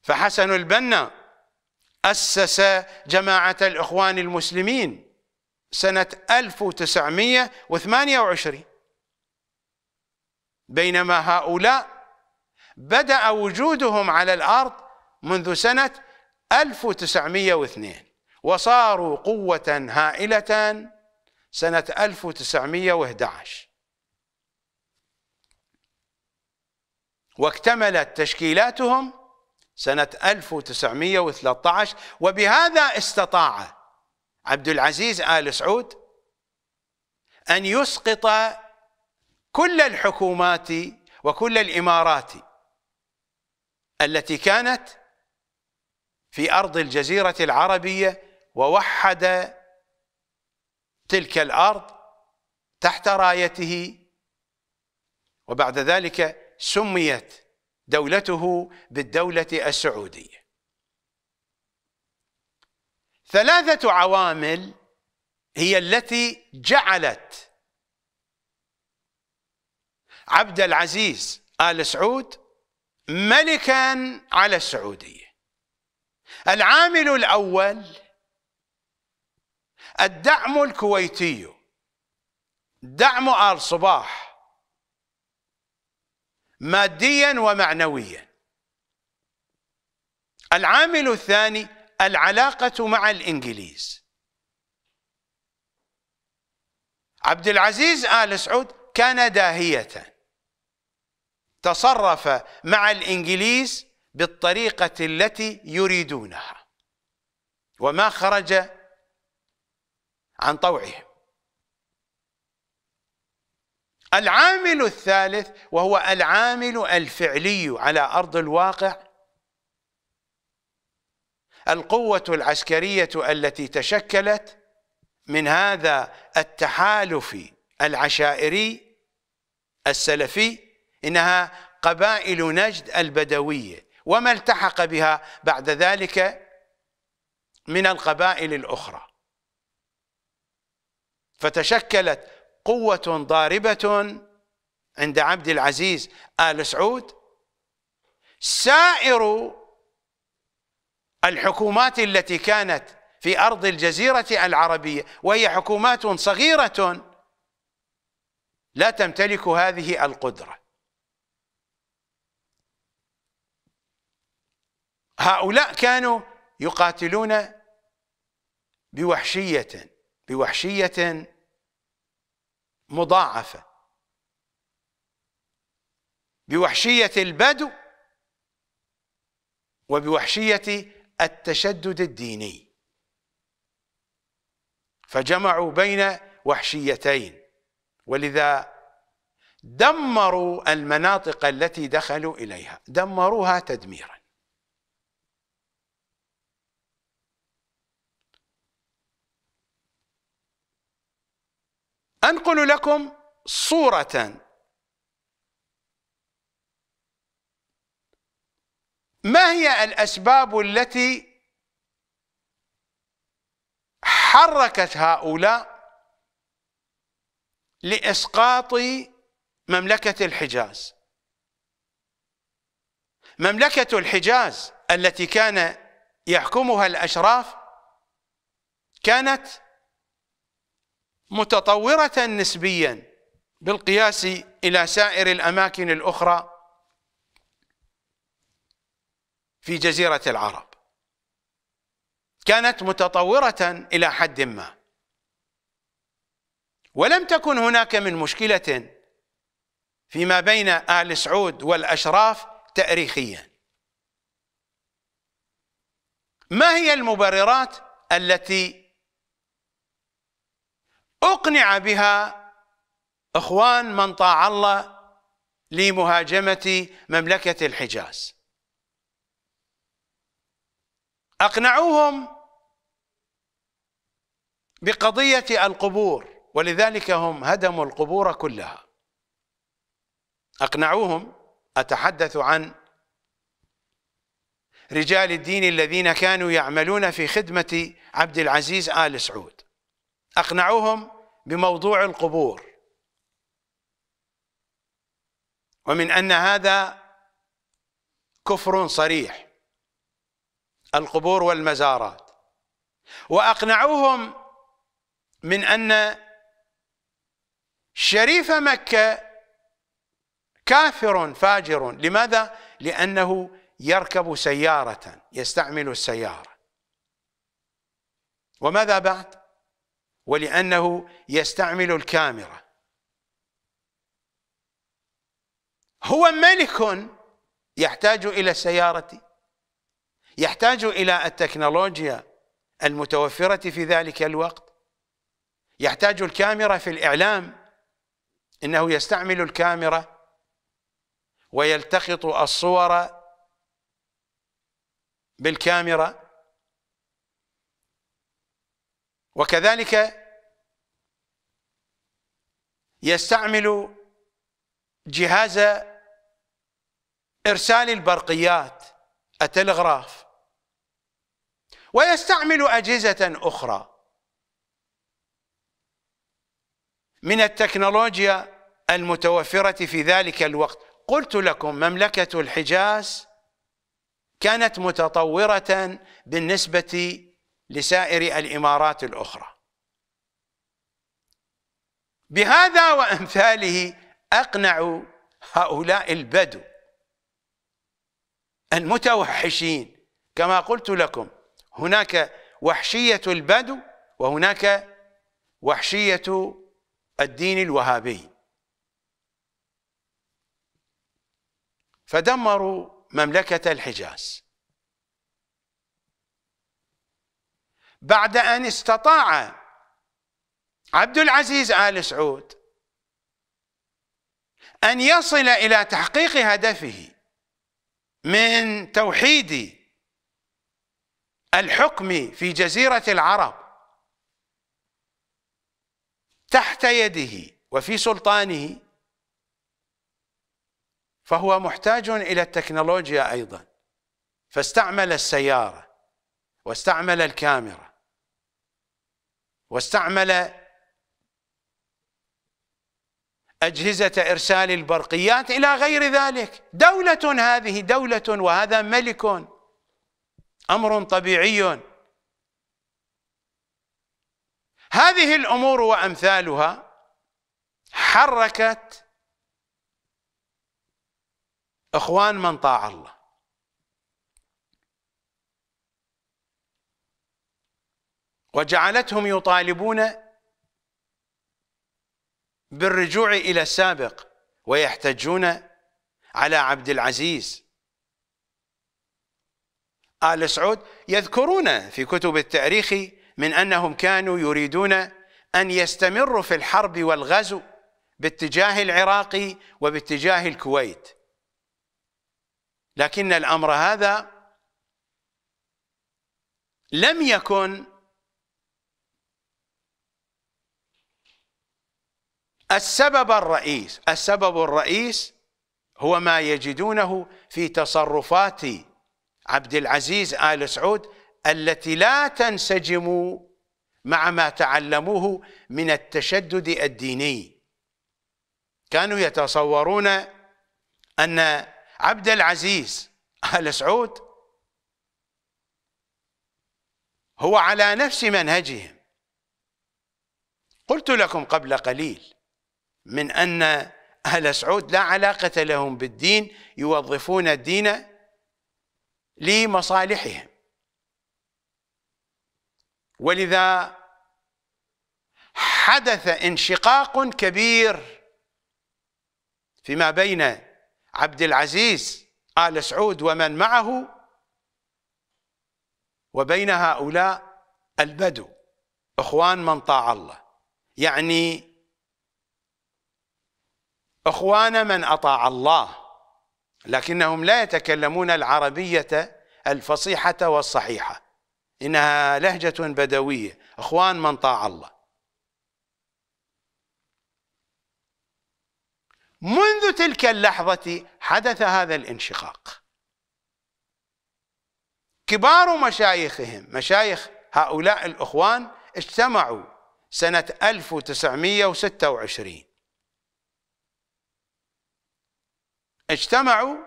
فحسن البنا أسس جماعة الإخوان المسلمين سنة 1928 بينما هؤلاء بدأ وجودهم على الأرض منذ سنة 1902 وصاروا قوة هائلة سنة 1911 واكتملت تشكيلاتهم سنة 1913 وبهذا استطاع عبد العزيز آل سعود أن يسقط كل الحكومات وكل الإمارات التي كانت في أرض الجزيرة العربية ووحد تلك الأرض تحت رايته وبعد ذلك سميت دولته بالدولة السعودية ثلاثة عوامل هي التي جعلت عبد العزيز آل سعود ملكا على السعودية العامل الأول الدعم الكويتي دعم آل صباح ماديا ومعنويا العامل الثاني العلاقة مع الإنجليز عبد العزيز آل سعود كان داهية تصرف مع الإنجليز بالطريقة التي يريدونها وما خرج عن طوعهم العامل الثالث وهو العامل الفعلي على أرض الواقع القوة العسكرية التي تشكلت من هذا التحالف العشائري السلفي إنها قبائل نجد البدوية وما التحق بها بعد ذلك من القبائل الأخرى فتشكلت قوة ضاربة عند عبد العزيز آل سعود سائر الحكومات التي كانت في أرض الجزيرة العربية وهي حكومات صغيرة لا تمتلك هذه القدره هؤلاء كانوا يقاتلون بوحشية بوحشية مضاعفة بوحشية البدو وبوحشية التشدد الديني فجمعوا بين وحشيتين ولذا دمروا المناطق التي دخلوا إليها دمروها تدميراً أنقل لكم صورة ما هي الأسباب التي حركت هؤلاء لإسقاط مملكة الحجاز مملكة الحجاز التي كان يحكمها الأشراف كانت متطورة نسبيا بالقياس إلى سائر الأماكن الأخرى في جزيرة العرب كانت متطورة إلى حد ما ولم تكن هناك من مشكلة فيما بين آل سعود والأشراف تاريخيا ما هي المبررات التي أقنع بها إخوان من طاع الله لمهاجمة مملكة الحجاز أقنعوهم بقضية القبور ولذلك هم هدموا القبور كلها أقنعوهم أتحدث عن رجال الدين الذين كانوا يعملون في خدمة عبد العزيز آل سعود أقنعوهم بموضوع القبور ومن أن هذا كفر صريح القبور والمزارات وأقنعوهم من أن شريف مكة كافر فاجر لماذا؟ لأنه يركب سيارة يستعمل السيارة وماذا بعد؟ ولأنه يستعمل الكاميرا هو ملك يحتاج إلى السيارة يحتاج إلى التكنولوجيا المتوفرة في ذلك الوقت يحتاج الكاميرا في الإعلام إنه يستعمل الكاميرا ويلتقط الصور بالكاميرا وكذلك يستعمل جهاز إرسال البرقيات التلغراف ويستعمل أجهزة أخرى من التكنولوجيا المتوفرة في ذلك الوقت قلت لكم مملكة الحجاز كانت متطورة بالنسبة لسائر الامارات الاخرى بهذا وامثاله اقنع هؤلاء البدو المتوحشين كما قلت لكم هناك وحشيه البدو وهناك وحشيه الدين الوهابي فدمروا مملكه الحجاز بعد أن استطاع عبد العزيز آل سعود أن يصل إلى تحقيق هدفه من توحيد الحكم في جزيرة العرب تحت يده وفي سلطانه فهو محتاج إلى التكنولوجيا أيضا فاستعمل السيارة واستعمل الكاميرا واستعمل أجهزة إرسال البرقيات إلى غير ذلك دولة هذه دولة وهذا ملك أمر طبيعي هذه الأمور وأمثالها حركت إخوان من طاع الله وجعلتهم يطالبون بالرجوع إلى السابق ويحتجون على عبد العزيز آل سعود يذكرون في كتب التاريخ من أنهم كانوا يريدون أن يستمروا في الحرب والغزو باتجاه العراق وباتجاه الكويت لكن الأمر هذا لم يكن السبب الرئيس السبب الرئيس هو ما يجدونه في تصرفات عبد العزيز آل سعود التي لا تنسجم مع ما تعلموه من التشدد الديني كانوا يتصورون أن عبد العزيز آل سعود هو على نفس منهجهم قلت لكم قبل قليل من أن أهل سعود لا علاقة لهم بالدين يوظفون الدين لمصالحهم ولذا حدث انشقاق كبير فيما بين عبد العزيز آل سعود ومن معه وبين هؤلاء البدو اخوان من طاع الله يعني اخوان من اطاع الله لكنهم لا يتكلمون العربيه الفصيحه والصحيحه انها لهجه بدويه اخوان من طاع الله منذ تلك اللحظه حدث هذا الانشقاق كبار مشايخهم مشايخ هؤلاء الاخوان اجتمعوا سنه 1926 اجتمعوا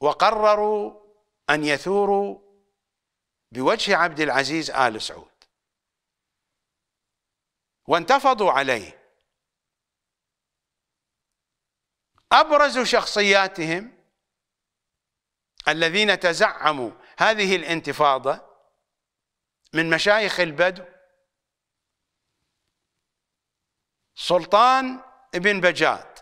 وقرروا أن يثوروا بوجه عبد العزيز آل سعود وانتفضوا عليه أبرز شخصياتهم الذين تزعموا هذه الانتفاضة من مشايخ البدو سلطان بن بجاد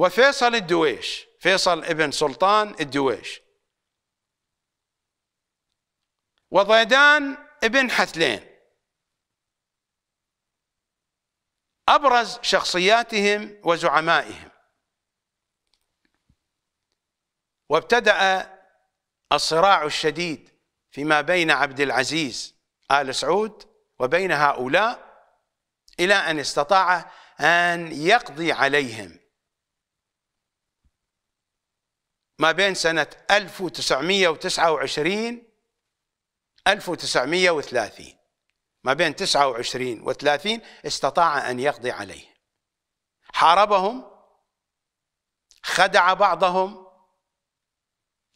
وفيصل الدويش فيصل ابن سلطان الدويش وضيدان ابن حثلين أبرز شخصياتهم وزعمائهم وابتدأ الصراع الشديد فيما بين عبد العزيز آل سعود وبين هؤلاء إلى أن استطاع أن يقضي عليهم ما بين سنة 1929 1930 ما بين 29 و 30 استطاع أن يقضي عليه حاربهم خدع بعضهم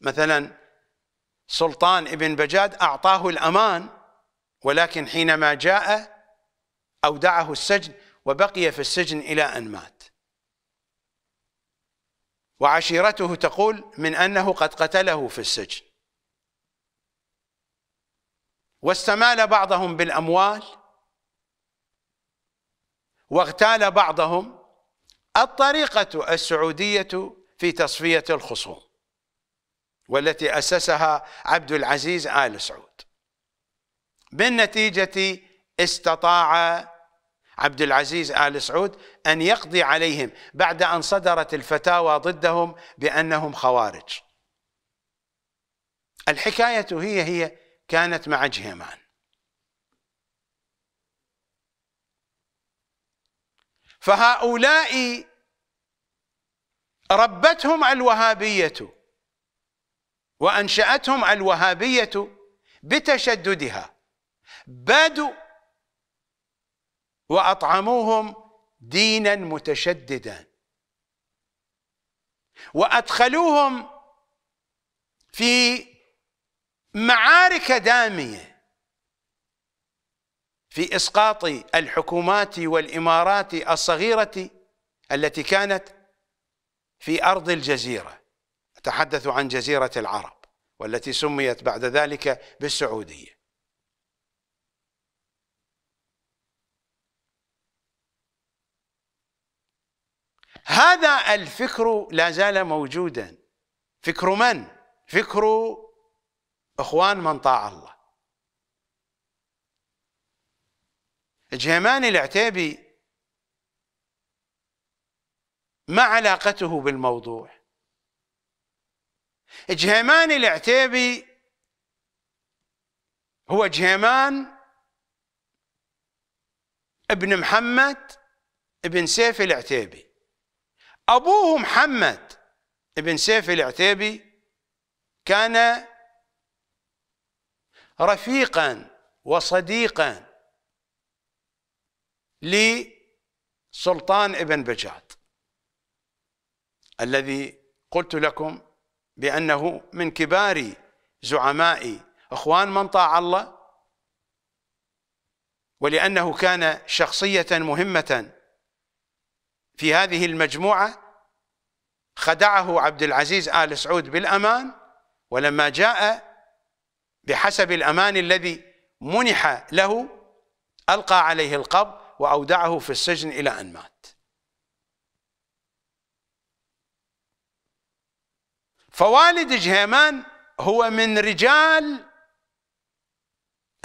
مثلا سلطان ابن بجاد أعطاه الأمان ولكن حينما جاء أودعه السجن وبقي في السجن إلى أن مات وعشيرته تقول من أنه قد قتله في السجن واستمال بعضهم بالأموال واغتال بعضهم الطريقة السعودية في تصفية الخصوم والتي أسسها عبد العزيز آل سعود بالنتيجة استطاع عبد العزيز آل سعود أن يقضي عليهم بعد أن صدرت الفتاوى ضدهم بأنهم خوارج الحكاية هي هي كانت مع جهيمان فهؤلاء ربتهم الوهابية وأنشأتهم الوهابية بتشددها بادوا وأطعموهم دينا متشددا وأدخلوهم في معارك دامية في إسقاط الحكومات والإمارات الصغيرة التي كانت في أرض الجزيرة أتحدث عن جزيرة العرب والتي سميت بعد ذلك بالسعودية هذا الفكر لا زال موجودا فكر من؟ فكر اخوان من طاع الله جهماني العتيبي ما علاقته بالموضوع جهيماني العتيبي هو جهيمان ابن محمد ابن سيف العتيبي أبوه محمد بن سيف العتيبي كان رفيقا وصديقا لسلطان ابن بجاد الذي قلت لكم بأنه من كبار زعماء اخوان من طاع الله ولأنه كان شخصية مهمة في هذه المجموعة خدعه عبد العزيز آل سعود بالأمان ولما جاء بحسب الأمان الذي منح له ألقى عليه القبض وأودعه في السجن إلى أن مات فوالد جهيمان هو من رجال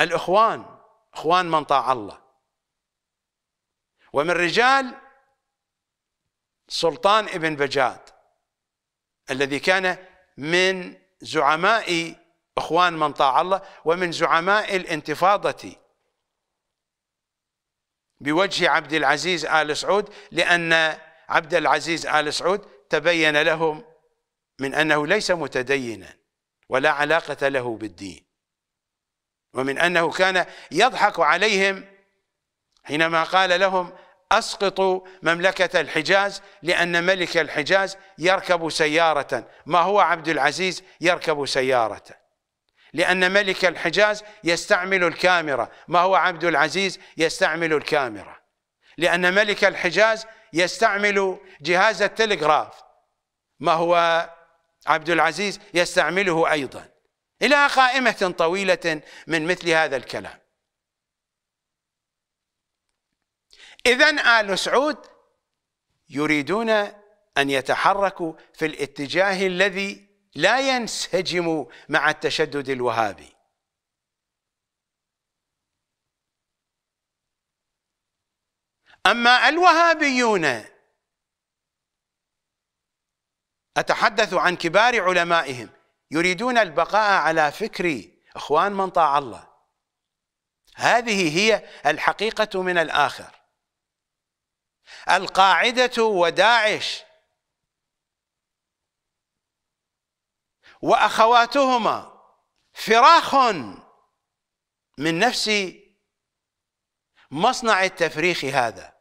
الإخوان إخوان من طاع الله ومن رجال سلطان ابن بجاد الذي كان من زعماء اخوان من طاع الله ومن زعماء الانتفاضه بوجه عبد العزيز ال سعود لان عبد العزيز ال سعود تبين لهم من انه ليس متدينا ولا علاقه له بالدين ومن انه كان يضحك عليهم حينما قال لهم أسقطوا مملكة الحجاز لأن ملك الحجاز يركب سيارة ما هو عبد العزيز يركب سيارة لأن ملك الحجاز يستعمل الكاميرا ما هو عبد العزيز يستعمل الكاميرا لأن ملك الحجاز يستعمل جهاز التلغراف ما هو عبد العزيز يستعمله أيضا إلى قائمة طويلة من مثل هذا الكلام إذا آل سعود يريدون أن يتحركوا في الاتجاه الذي لا ينسجم مع التشدد الوهابي أما الوهابيون أتحدث عن كبار علمائهم يريدون البقاء على فكر إخوان من طاع الله هذه هي الحقيقة من الآخر القاعدة وداعش وأخواتهما فراخ من نفس مصنع التفريخ هذا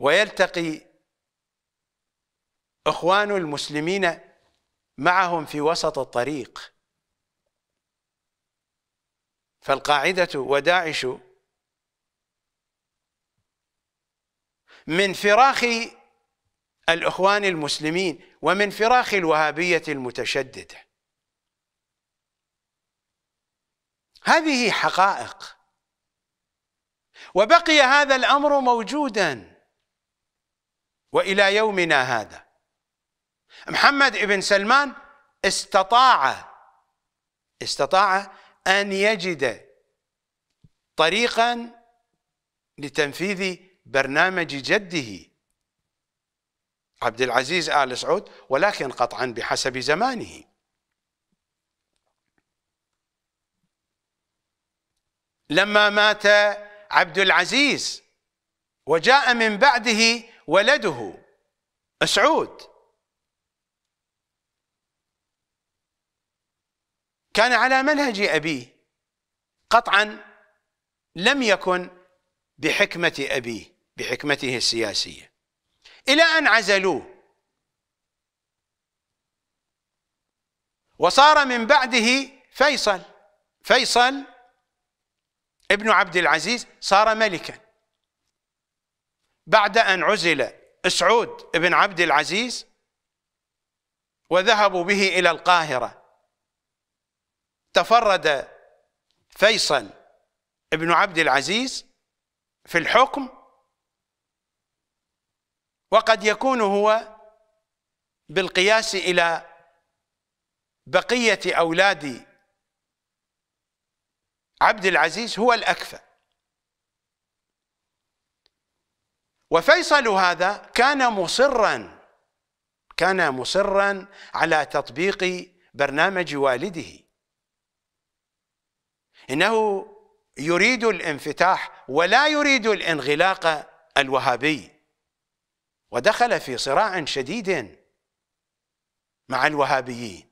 ويلتقي اخوان المسلمين معهم في وسط الطريق فالقاعده وداعش من فراخ الإخوان المسلمين ومن فراخ الوهابية المتشددة هذه حقائق وبقي هذا الأمر موجودا وإلى يومنا هذا محمد بن سلمان استطاع استطاع أن يجد طريقا لتنفيذ برنامج جده عبد العزيز آل سعود ولكن قطعا بحسب زمانه لما مات عبد العزيز وجاء من بعده ولده سعود كان على منهج أبيه قطعا لم يكن بحكمة أبيه بحكمته السياسية إلى أن عزلوه وصار من بعده فيصل فيصل ابن عبد العزيز صار ملكا بعد أن عزل سعود بن عبد العزيز وذهبوا به إلى القاهرة تفرد فيصل ابن عبد العزيز في الحكم وقد يكون هو بالقياس إلى بقية أولاد عبد العزيز هو الأكفأ وفيصل هذا كان مصرا كان مصرا على تطبيق برنامج والده إنه يريد الانفتاح ولا يريد الانغلاق الوهابي ودخل في صراع شديد مع الوهابيين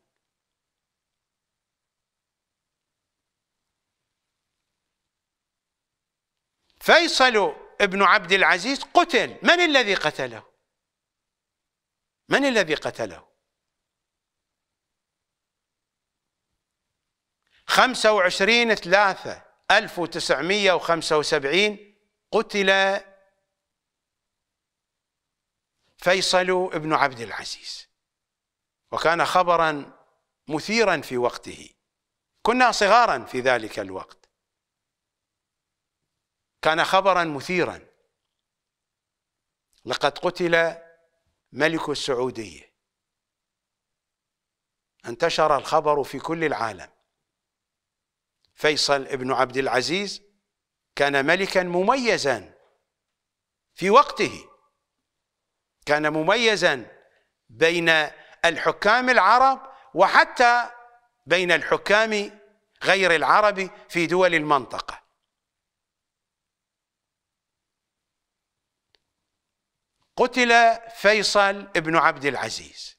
فيصل ابن عبد العزيز قتل من الذي قتله من الذي قتله خمسة وعشرين ثلاثة ألف وتسعمية وخمسة وسبعين قتل فيصل بن عبد العزيز وكان خبرا مثيرا في وقته كنا صغارا في ذلك الوقت كان خبرا مثيرا لقد قتل ملك السعودية انتشر الخبر في كل العالم فيصل بن عبد العزيز كان ملكا مميزا في وقته كان مميزا بين الحكام العرب وحتى بين الحكام غير العرب في دول المنطقة قتل فيصل ابن عبد العزيز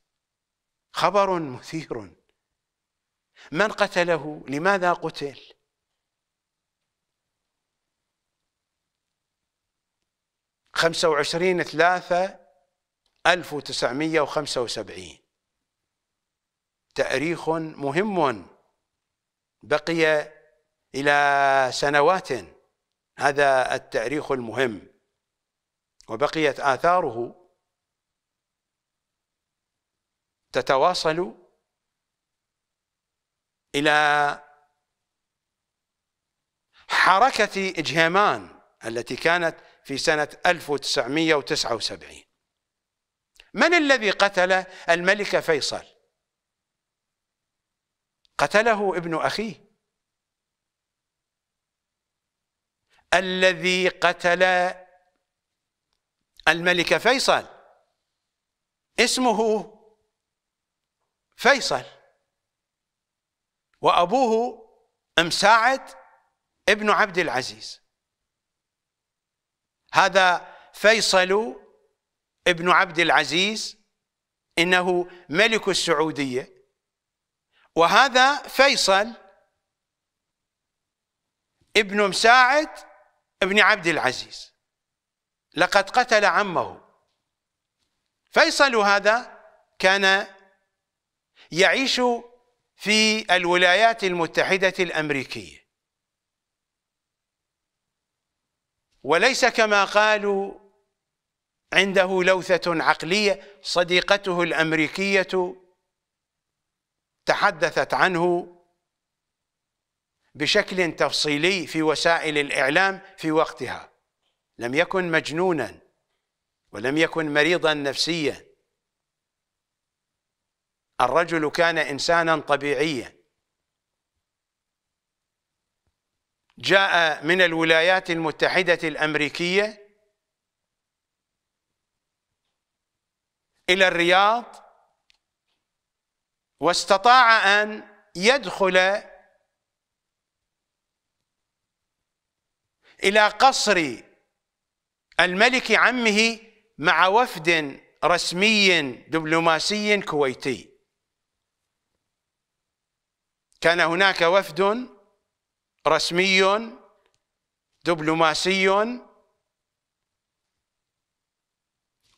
خبر مثير من قتله لماذا قتل خمسة وعشرين ثلاثة 1975 تاريخ مهم بقي إلى سنوات هذا التاريخ المهم وبقيت آثاره تتواصل إلى حركة إجهامان التي كانت في سنة 1979 من الذي قتل الملك فيصل قتله ابن أخيه الذي قتل الملك فيصل اسمه فيصل وأبوه مساعد ابن عبد العزيز هذا فيصل ابن عبد العزيز إنه ملك السعودية وهذا فيصل ابن مساعد ابن عبد العزيز لقد قتل عمه فيصل هذا كان يعيش في الولايات المتحدة الأمريكية وليس كما قالوا عنده لوثة عقلية صديقته الأمريكية تحدثت عنه بشكل تفصيلي في وسائل الإعلام في وقتها لم يكن مجنونا ولم يكن مريضا نفسيا الرجل كان إنسانا طبيعيا جاء من الولايات المتحدة الأمريكية إلى الرياض واستطاع أن يدخل إلى قصر الملك عمه مع وفد رسمي دبلوماسي كويتي كان هناك وفد رسمي دبلوماسي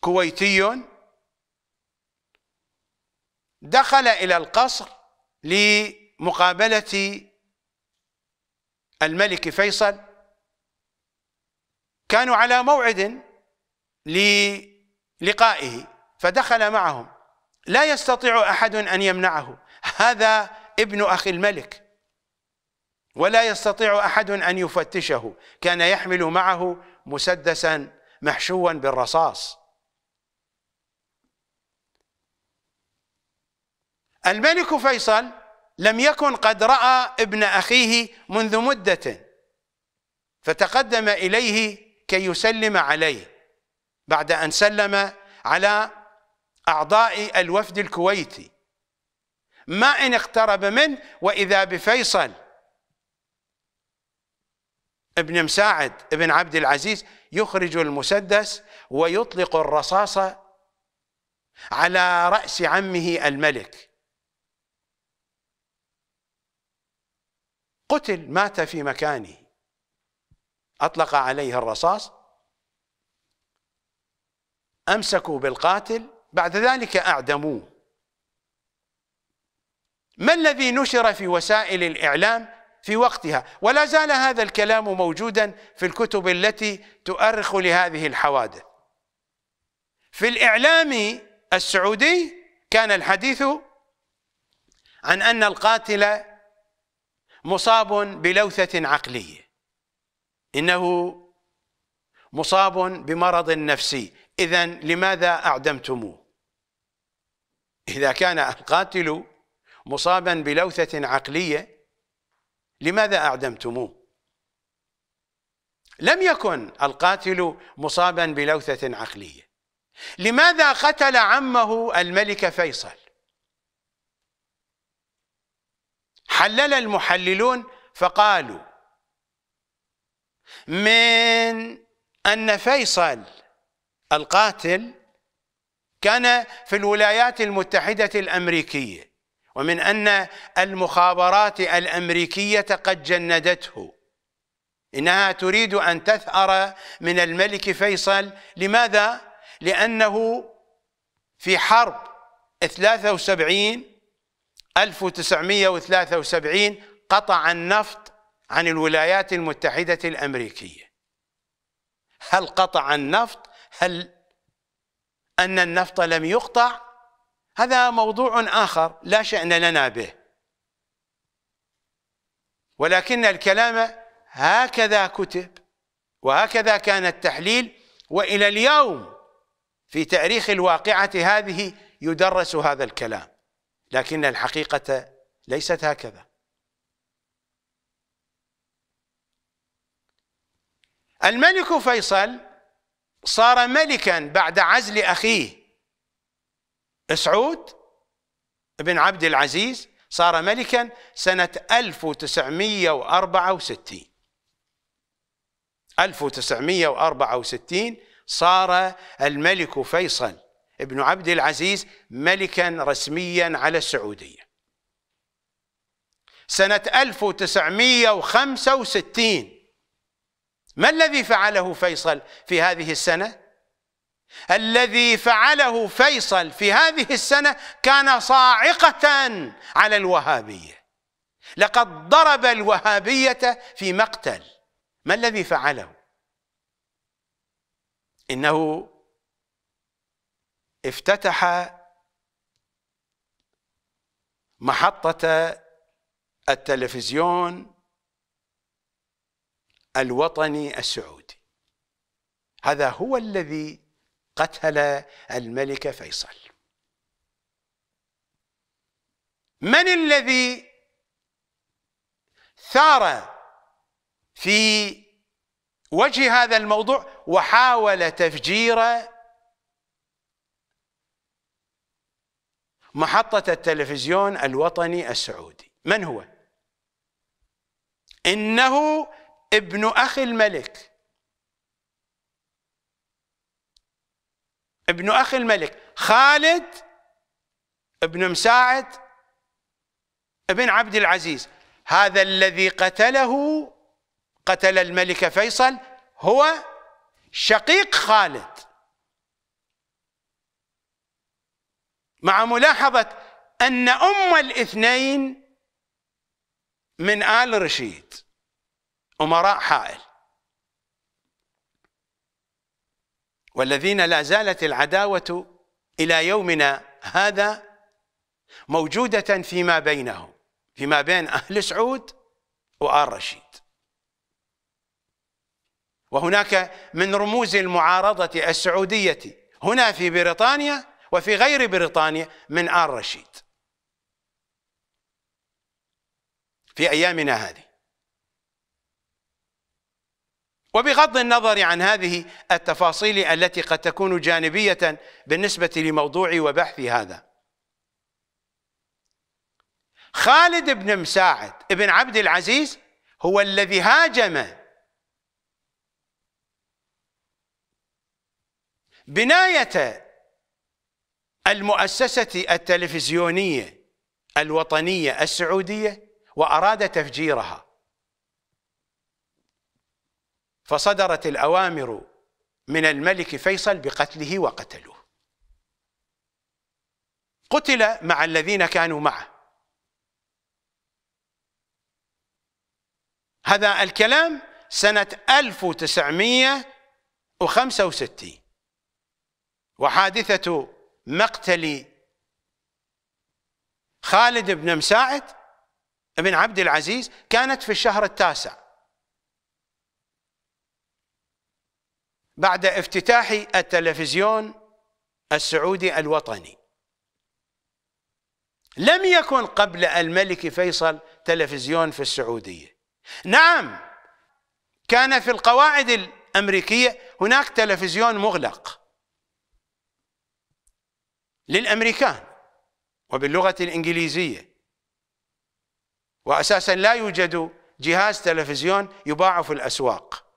كويتي دخل إلى القصر لمقابلة الملك فيصل كانوا على موعد للقائه فدخل معهم لا يستطيع أحد أن يمنعه هذا ابن أخي الملك ولا يستطيع أحد أن يفتشه كان يحمل معه مسدسا محشوا بالرصاص الملك فيصل لم يكن قد رأى ابن أخيه منذ مدة فتقدم إليه كي يسلم عليه بعد أن سلم على أعضاء الوفد الكويتي ما إن اقترب منه وإذا بفيصل ابن مساعد ابن عبد العزيز يخرج المسدس ويطلق الرصاص على رأس عمه الملك قتل مات في مكانه أطلق عليه الرصاص أمسكوا بالقاتل بعد ذلك أعدموه ما الذي نشر في وسائل الإعلام في وقتها ولا زال هذا الكلام موجودا في الكتب التي تؤرخ لهذه الحوادث في الإعلام السعودي كان الحديث عن أن القاتل مصاب بلوثة عقلية إنه مصاب بمرض نفسي إذا لماذا أعدمتموه إذا كان القاتل مصابا بلوثة عقلية لماذا أعدمتموه لم يكن القاتل مصابا بلوثة عقلية لماذا قتل عمه الملك فيصل حلل المحللون فقالوا من أن فيصل القاتل كان في الولايات المتحدة الأمريكية ومن أن المخابرات الأمريكية قد جندته إنها تريد أن تثأر من الملك فيصل لماذا؟ لأنه في حرب 73 1973 قطع النفط عن الولايات المتحدة الأمريكية هل قطع النفط هل أن النفط لم يقطع هذا موضوع آخر لا شأن لنا به ولكن الكلام هكذا كتب وهكذا كان التحليل وإلى اليوم في تاريخ الواقعة هذه يدرس هذا الكلام لكن الحقيقة ليست هكذا الملك فيصل صار ملكا بعد عزل أخيه سعود بن عبد العزيز صار ملكا سنة 1964 1964 صار الملك فيصل بن عبد العزيز ملكا رسميا على السعودية سنة 1965 ما الذي فعله فيصل في هذه السنة؟ الذي فعله فيصل في هذه السنة كان صاعقة على الوهابية لقد ضرب الوهابية في مقتل ما الذي فعله؟ إنه افتتح محطة التلفزيون الوطني السعودي هذا هو الذي قتل الملك فيصل من الذي ثار في وجه هذا الموضوع وحاول تفجير محطة التلفزيون الوطني السعودي من هو؟ إنه ابن أخي الملك ابن أخي الملك خالد ابن مساعد ابن عبد العزيز هذا الذي قتله قتل الملك فيصل هو شقيق خالد مع ملاحظة أن أم الاثنين من آل رشيد أمراء حائل والذين لا زالت العداوة إلى يومنا هذا موجودة فيما بينهم فيما بين أهل سعود وآل رشيد وهناك من رموز المعارضة السعودية هنا في بريطانيا وفي غير بريطانيا من آل رشيد في أيامنا هذه وبغض النظر عن هذه التفاصيل التي قد تكون جانبية بالنسبة لموضوعي وبحثي هذا خالد بن مساعد بن عبد العزيز هو الذي هاجم بناية المؤسسة التلفزيونية الوطنية السعودية وأراد تفجيرها فصدرت الأوامر من الملك فيصل بقتله وقتلوه قتل مع الذين كانوا معه هذا الكلام سنة 1965 وحادثة مقتل خالد بن مساعد بن عبد العزيز كانت في الشهر التاسع بعد افتتاح التلفزيون السعودي الوطني لم يكن قبل الملك فيصل تلفزيون في السعودية نعم كان في القواعد الأمريكية هناك تلفزيون مغلق للأمريكان وباللغة الإنجليزية وأساسا لا يوجد جهاز تلفزيون يباع في الأسواق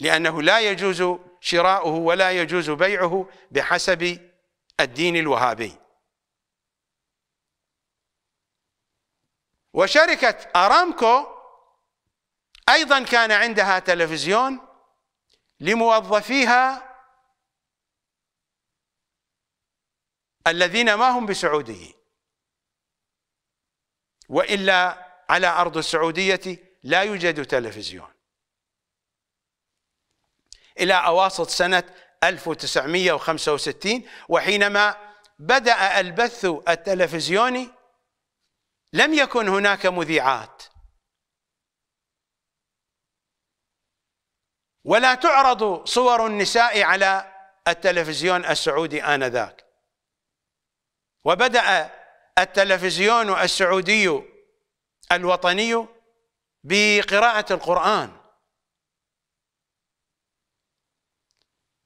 لأنه لا يجوز شراؤه ولا يجوز بيعه بحسب الدين الوهابي وشركة أرامكو أيضا كان عندها تلفزيون لموظفيها الذين ما هم بسعوديين وإلا على أرض السعودية لا يوجد تلفزيون إلى أواسط سنة 1965 وحينما بدأ البث التلفزيوني لم يكن هناك مذيعات ولا تعرض صور النساء على التلفزيون السعودي آنذاك وبدأ التلفزيون السعودي الوطني بقراءة القرآن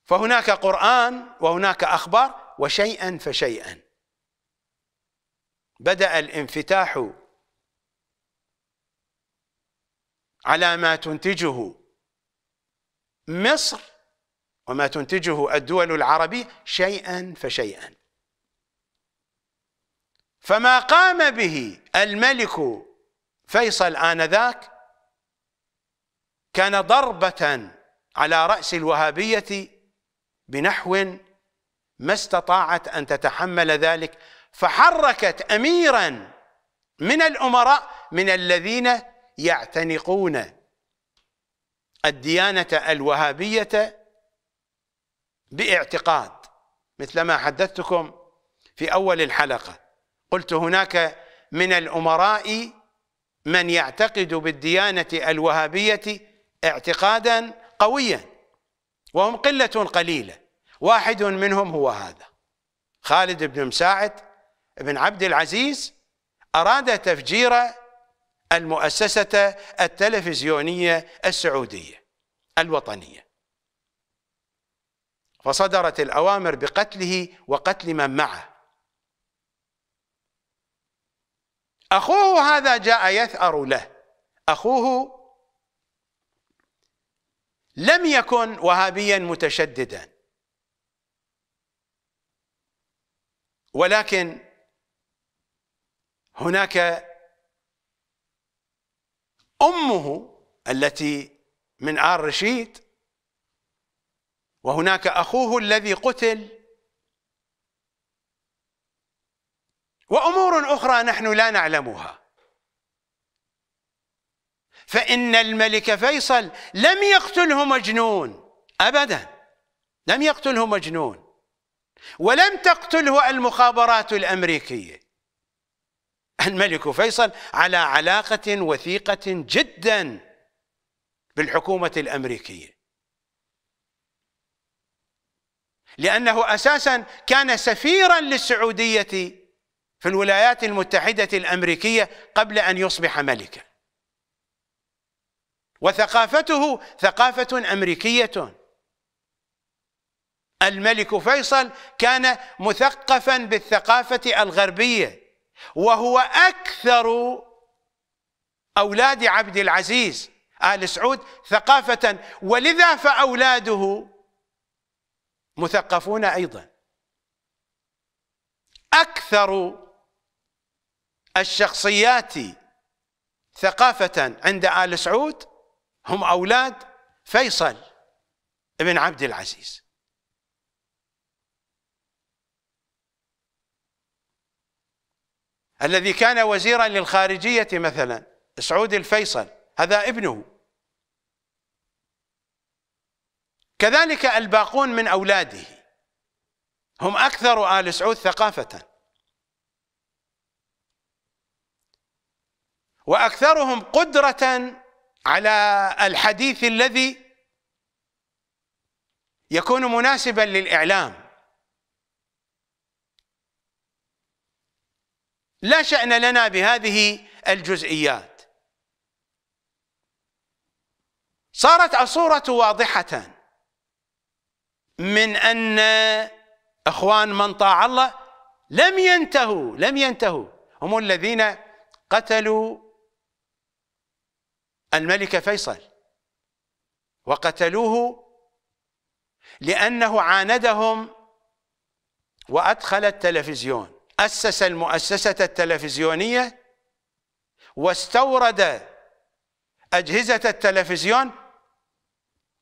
فهناك قرآن وهناك أخبار وشيئا فشيئا بدأ الانفتاح على ما تنتجه مصر وما تنتجه الدول العربية شيئا فشيئا فما قام به الملك فيصل آنذاك كان ضربة على رأس الوهابية بنحو ما استطاعت أن تتحمل ذلك فحركت أميرا من الأمراء من الذين يعتنقون الديانة الوهابية باعتقاد مثلما حدثتكم في أول الحلقة قلت هناك من الأمراء من يعتقد بالديانة الوهابية اعتقادا قويا وهم قلة قليلة واحد منهم هو هذا خالد بن مساعد بن عبد العزيز أراد تفجير المؤسسة التلفزيونية السعودية الوطنية فصدرت الأوامر بقتله وقتل من معه أخوه هذا جاء يثأر له أخوه لم يكن وهابيا متشددا ولكن هناك أمه التي من آل رشيد وهناك أخوه الذي قتل وامور اخرى نحن لا نعلمها فان الملك فيصل لم يقتله مجنون ابدا لم يقتله مجنون ولم تقتله المخابرات الامريكيه الملك فيصل على علاقه وثيقه جدا بالحكومه الامريكيه لانه اساسا كان سفيرا للسعوديه في الولايات المتحدة الأمريكية قبل أن يصبح ملكا وثقافته ثقافة أمريكية الملك فيصل كان مثقفا بالثقافة الغربية وهو أكثر أولاد عبد العزيز آل سعود ثقافة ولذا فأولاده مثقفون أيضا أكثر الشخصيات ثقافة عند آل سعود هم أولاد فيصل بن عبد العزيز الذي كان وزيرا للخارجية مثلا سعود الفيصل هذا ابنه كذلك الباقون من أولاده هم أكثر آل سعود ثقافةً واكثرهم قدره على الحديث الذي يكون مناسبا للاعلام لا شان لنا بهذه الجزئيات صارت الصوره واضحه من ان اخوان من طاع الله لم ينتهوا لم ينتهوا هم الذين قتلوا الملك فيصل وقتلوه لأنه عاندهم وأدخل التلفزيون أسس المؤسسة التلفزيونية واستورد أجهزة التلفزيون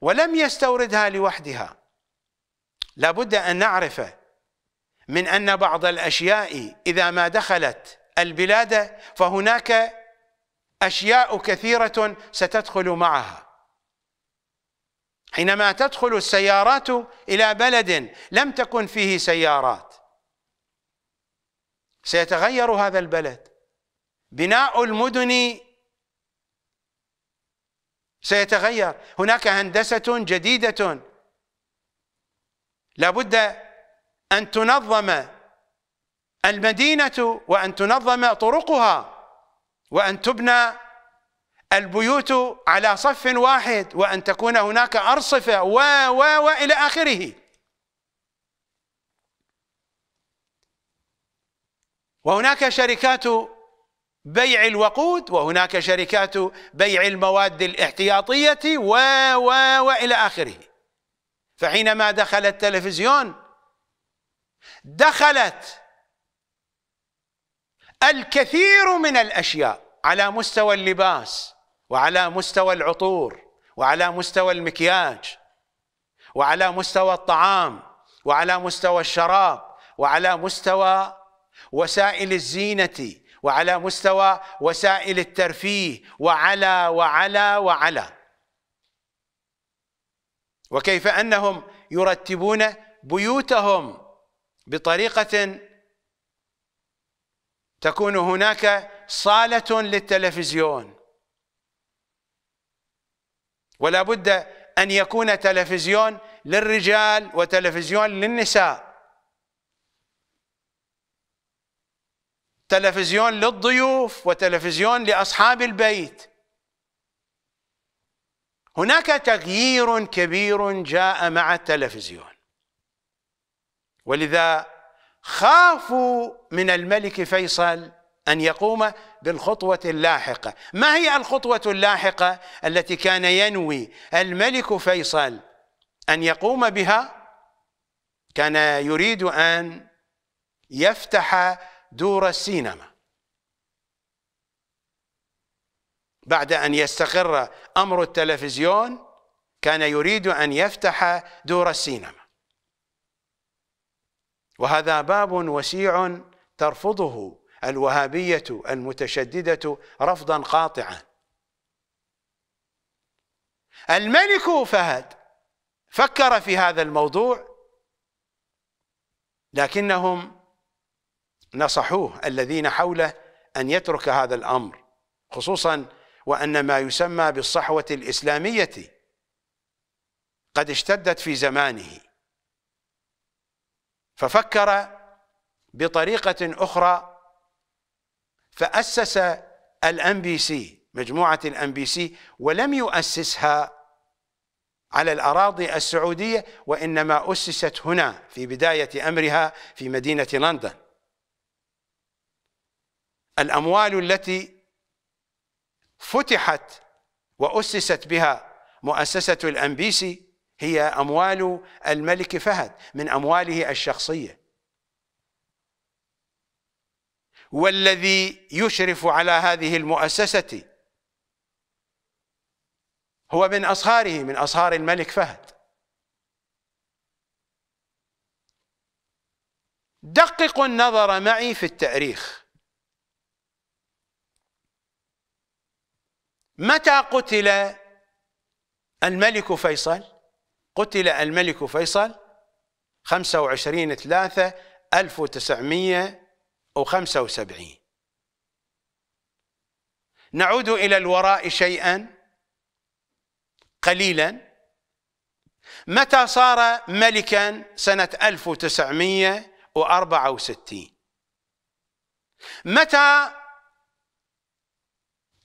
ولم يستوردها لوحدها لابد أن نعرف من أن بعض الأشياء إذا ما دخلت البلاد فهناك أشياء كثيرة ستدخل معها حينما تدخل السيارات إلى بلد لم تكن فيه سيارات سيتغير هذا البلد بناء المدن سيتغير هناك هندسة جديدة لابد أن تنظم المدينة وأن تنظم طرقها وأن تبنى البيوت على صف واحد وأن تكون هناك أرصفة و و وإلى آخره وهناك شركات بيع الوقود وهناك شركات بيع المواد الاحتياطية و و وإلى آخره فحينما دخل التلفزيون دخلت الكثير من الأشياء على مستوى اللباس وعلى مستوى العطور وعلى مستوى المكياج وعلى مستوى الطعام وعلى مستوى الشراب وعلى مستوى وسائل الزينة وعلى مستوى وسائل الترفيه وعلى وعلى وعلى وكيف أنهم يرتبون بيوتهم بطريقة تكون هناك صالة للتلفزيون ولا بد أن يكون تلفزيون للرجال وتلفزيون للنساء تلفزيون للضيوف وتلفزيون لأصحاب البيت هناك تغيير كبير جاء مع التلفزيون ولذا خافوا من الملك فيصل أن يقوم بالخطوة اللاحقة ما هي الخطوة اللاحقة التي كان ينوي الملك فيصل أن يقوم بها كان يريد أن يفتح دور السينما بعد أن يستقر أمر التلفزيون كان يريد أن يفتح دور السينما وهذا باب وسيع ترفضه الوهابية المتشددة رفضا قاطعا الملك فهد فكر في هذا الموضوع لكنهم نصحوه الذين حوله أن يترك هذا الأمر خصوصا وأن ما يسمى بالصحوة الإسلامية قد اشتدت في زمانه ففكر بطريقة أخرى فأسس الام بي سي مجموعة الام بي سي ولم يؤسسها على الأراضي السعودية وإنما أسست هنا في بداية أمرها في مدينة لندن الأموال التي فتحت وأسست بها مؤسسة الام بي سي هي اموال الملك فهد من امواله الشخصيه والذي يشرف على هذه المؤسسه هو من اصهاره من اصهار الملك فهد دققوا النظر معي في التاريخ متى قتل الملك فيصل قتل الملك فيصل 25 3 1975 نعود إلى الوراء شيئا قليلا متى صار ملكا سنة 1964 متى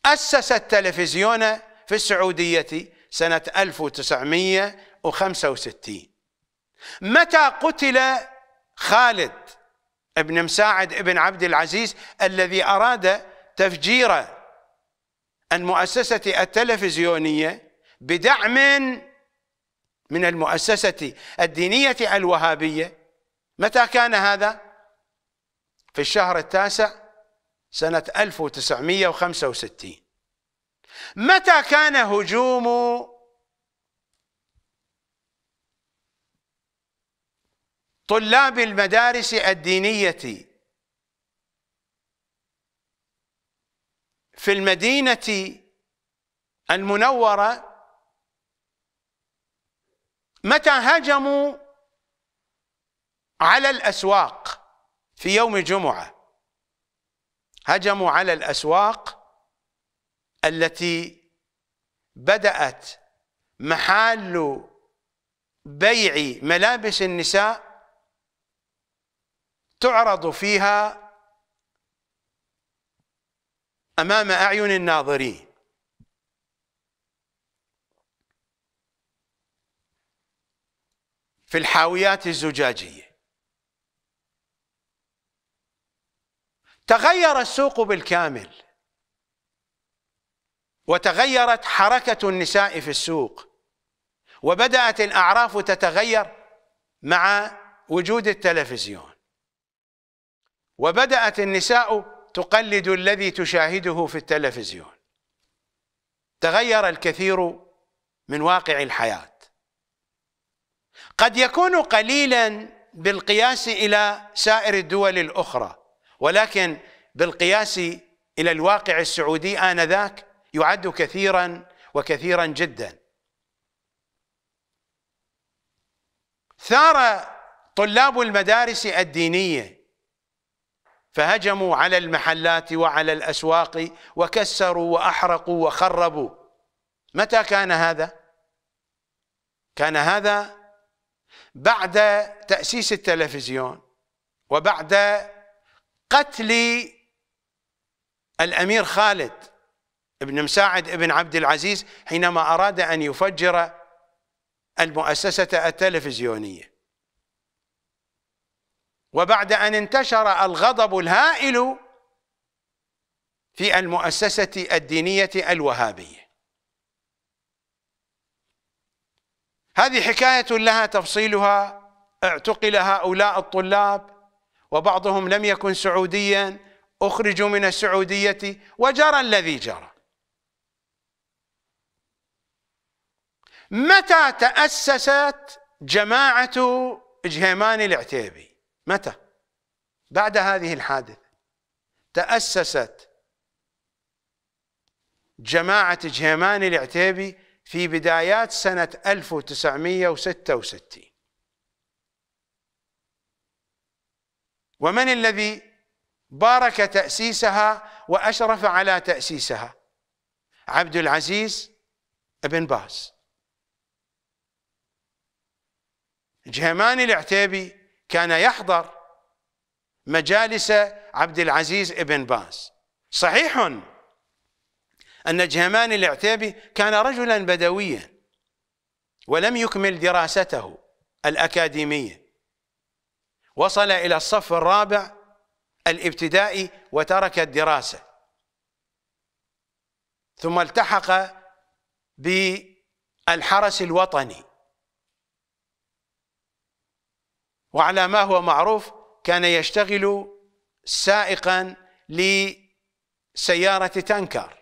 أسس التلفزيون في السعودية سنة 1900 وستين متى قتل خالد ابن مساعد ابن عبد العزيز الذي أراد تفجير المؤسسة التلفزيونية بدعم من المؤسسة الدينية الوهابية متى كان هذا؟ في الشهر التاسع سنة 1965 متى كان هجوم طلاب المدارس الدينية في المدينة المنورة متى هجموا على الأسواق في يوم الجمعة هجموا على الأسواق التي بدأت محال بيع ملابس النساء تعرض فيها امام اعين الناظرين في الحاويات الزجاجيه تغير السوق بالكامل وتغيرت حركه النساء في السوق وبدات الاعراف تتغير مع وجود التلفزيون وبدأت النساء تقلد الذي تشاهده في التلفزيون تغير الكثير من واقع الحياة قد يكون قليلا بالقياس إلى سائر الدول الأخرى ولكن بالقياس إلى الواقع السعودي آنذاك يعد كثيرا وكثيرا جدا ثار طلاب المدارس الدينيه فهجموا على المحلات وعلى الأسواق وكسروا وأحرقوا وخربوا متى كان هذا؟ كان هذا بعد تأسيس التلفزيون وبعد قتل الأمير خالد بن مساعد بن عبد العزيز حينما أراد أن يفجر المؤسسة التلفزيونية وبعد ان انتشر الغضب الهائل في المؤسسه الدينيه الوهابيه هذه حكايه لها تفصيلها اعتقل هؤلاء الطلاب وبعضهم لم يكن سعوديا اخرجوا من السعوديه وجرى الذي جرى متى تاسست جماعه جهيمان العتيبي متى بعد هذه الحادثة تأسست جماعة جهيمان العتيبي في بدايات سنة 1966 ومن الذي بارك تأسيسها وأشرف على تأسيسها عبد العزيز ابن باز جهيمان العتيبي كان يحضر مجالس عبد العزيز ابن باز صحيح أن جهمان العتيبي كان رجلا بدويا ولم يكمل دراسته الأكاديمية وصل إلى الصف الرابع الابتدائي وترك الدراسة ثم التحق بالحرس الوطني وعلى ما هو معروف كان يشتغل سائقا لسيارة تانكر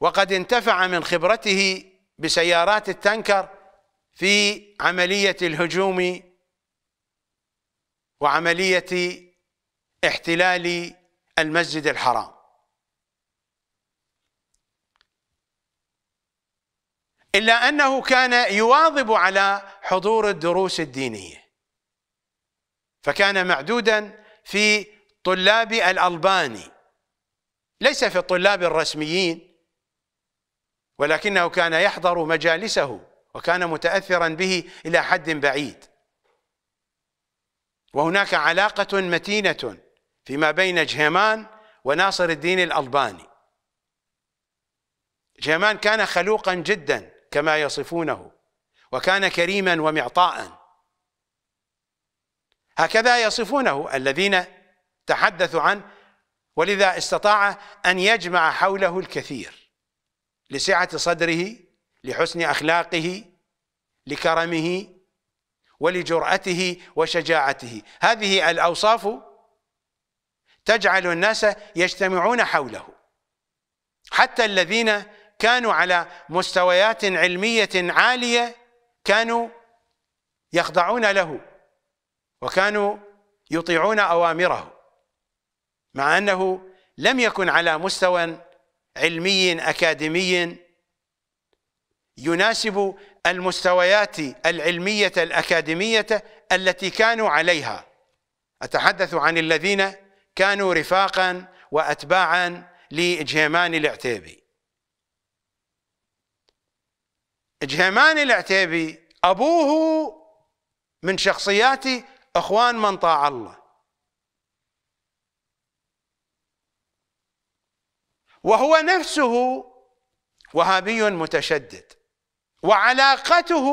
وقد انتفع من خبرته بسيارات التانكر في عملية الهجوم وعملية احتلال المسجد الحرام إلا أنه كان يواظب على حضور الدروس الدينية فكان معدودا في طلاب الألباني ليس في الطلاب الرسميين ولكنه كان يحضر مجالسه وكان متأثرا به إلى حد بعيد وهناك علاقة متينة فيما بين جهيمان وناصر الدين الألباني جهيمان كان خلوقا جدا كما يصفونه وكان كريما ومعطاء هكذا يصفونه الذين تحدثوا عنه ولذا استطاع أن يجمع حوله الكثير لسعة صدره لحسن أخلاقه لكرمه ولجرأته وشجاعته هذه الأوصاف تجعل الناس يجتمعون حوله حتى الذين كانوا على مستويات علميه عاليه كانوا يخضعون له وكانوا يطيعون اوامره مع انه لم يكن على مستوى علمي اكاديمي يناسب المستويات العلميه الاكاديميه التي كانوا عليها اتحدث عن الذين كانوا رفاقا واتباعا لجهيمان العتيبي جهيماني العتيبي أبوه من شخصيات إخوان من طاع الله وهو نفسه وهابي متشدد وعلاقته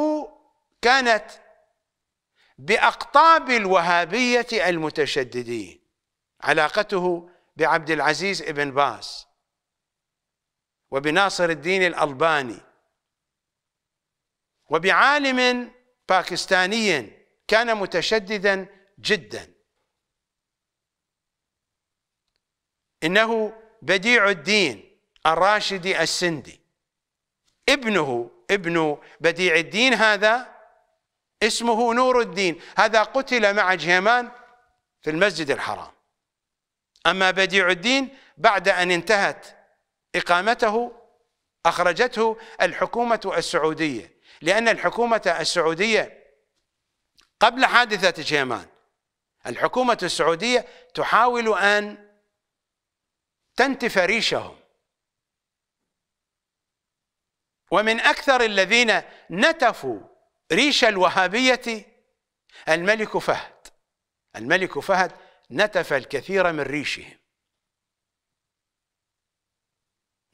كانت بأقطاب الوهابية المتشددين علاقته بعبد العزيز ابن باز وبناصر الدين الألباني وبعالم باكستاني كان متشددا جدا انه بديع الدين الراشدي السندي ابنه ابن بديع الدين هذا اسمه نور الدين هذا قتل مع جهمان في المسجد الحرام أما بديع الدين بعد أن انتهت إقامته أخرجته الحكومة السعودية لأن الحكومة السعودية قبل حادثة جيمان الحكومة السعودية تحاول أن تنتف ريشهم ومن أكثر الذين نتفوا ريش الوهابية الملك فهد الملك فهد نتف الكثير من ريشهم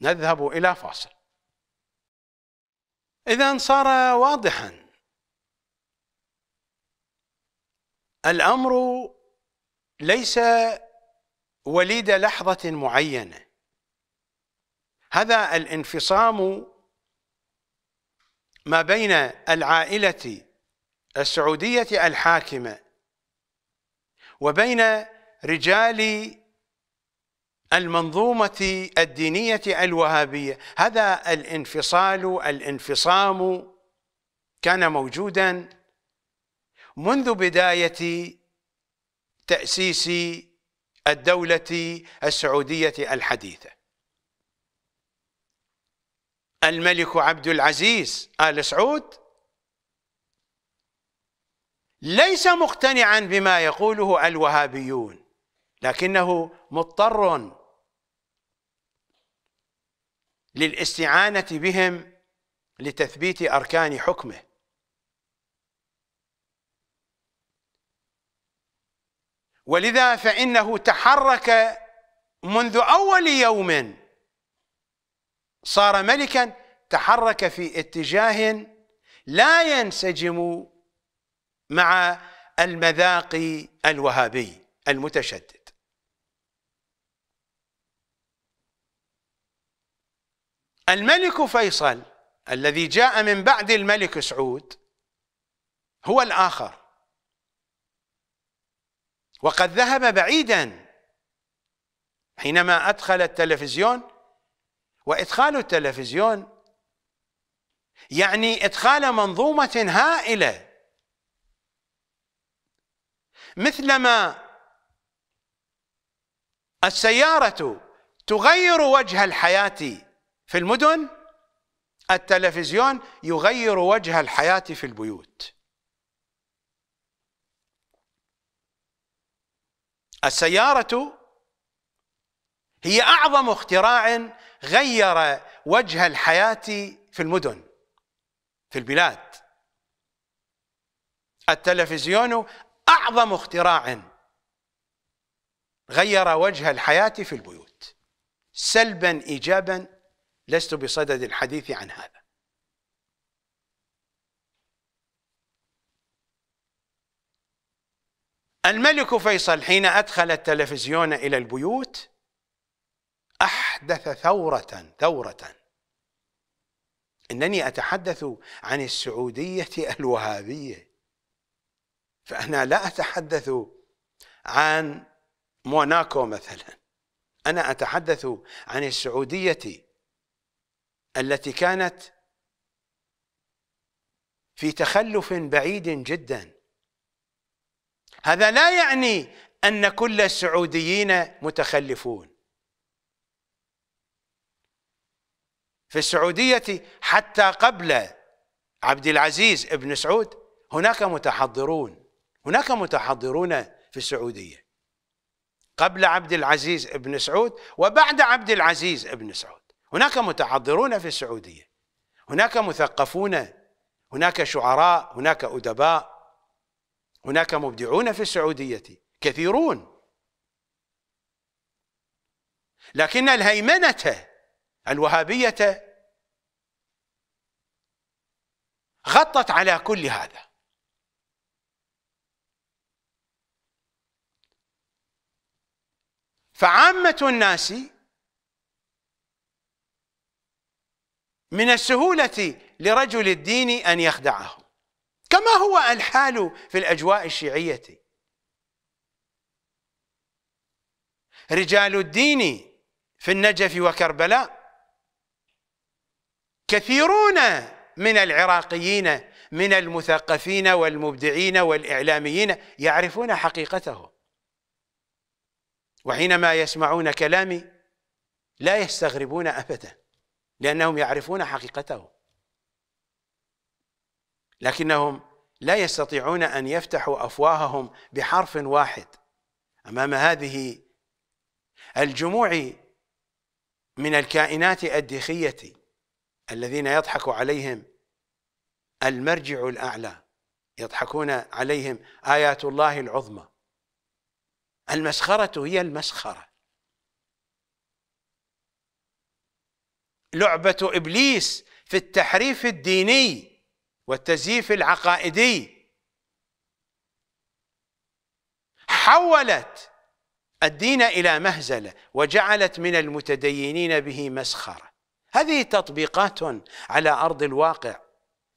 نذهب إلى فاصل إذا صار واضحا الأمر ليس وليد لحظة معينة هذا الانفصام ما بين العائلة السعودية الحاكمة وبين رجال المنظومة الدينية الوهابية هذا الانفصال الانفصام كان موجودا منذ بداية تأسيس الدولة السعودية الحديثة الملك عبد العزيز آل سعود ليس مقتنعا بما يقوله الوهابيون لكنه مضطر للاستعانة بهم لتثبيت أركان حكمه ولذا فإنه تحرك منذ أول يوم صار ملكا تحرك في اتجاه لا ينسجم مع المذاق الوهابي المتشدد الملك فيصل الذي جاء من بعد الملك سعود هو الآخر وقد ذهب بعيدا حينما أدخل التلفزيون وإدخال التلفزيون يعني إدخال منظومة هائلة مثلما السيارة تغير وجه الحياة في المدن التلفزيون يغير وجه الحياة في البيوت السيارة هي أعظم اختراع غير وجه الحياة في المدن في البلاد التلفزيون أعظم اختراع غير وجه الحياة في البيوت سلبا إيجابا لست بصدد الحديث عن هذا الملك فيصل حين أدخل التلفزيون إلى البيوت أحدث ثورة ثورة إنني أتحدث عن السعودية الوهابية فأنا لا أتحدث عن موناكو مثلا أنا أتحدث عن السعودية التي كانت في تخلف بعيد جدا هذا لا يعني أن كل السعوديين متخلفون في السعودية حتى قبل عبد العزيز ابن سعود هناك متحضرون هناك متحضرون في السعودية قبل عبد العزيز ابن سعود وبعد عبد العزيز ابن سعود هناك متحضرون في السعودية هناك مثقفون هناك شعراء هناك أدباء هناك مبدعون في السعودية كثيرون لكن الهيمنة الوهابية غطت على كل هذا فعامة الناس من السهولة لرجل الدين أن يخدعه كما هو الحال في الأجواء الشيعية رجال الدين في النجف وكربلاء كثيرون من العراقيين من المثقفين والمبدعين والإعلاميين يعرفون حقيقته وحينما يسمعون كلامي لا يستغربون أبداً لأنهم يعرفون حقيقته لكنهم لا يستطيعون أن يفتحوا أفواههم بحرف واحد أمام هذه الجموع من الكائنات الدخية الذين يضحك عليهم المرجع الأعلى يضحكون عليهم آيات الله العظمى المسخرة هي المسخرة لعبة إبليس في التحريف الديني والتزييف العقائدي حولت الدين إلى مهزلة وجعلت من المتدينين به مسخرة هذه تطبيقات على أرض الواقع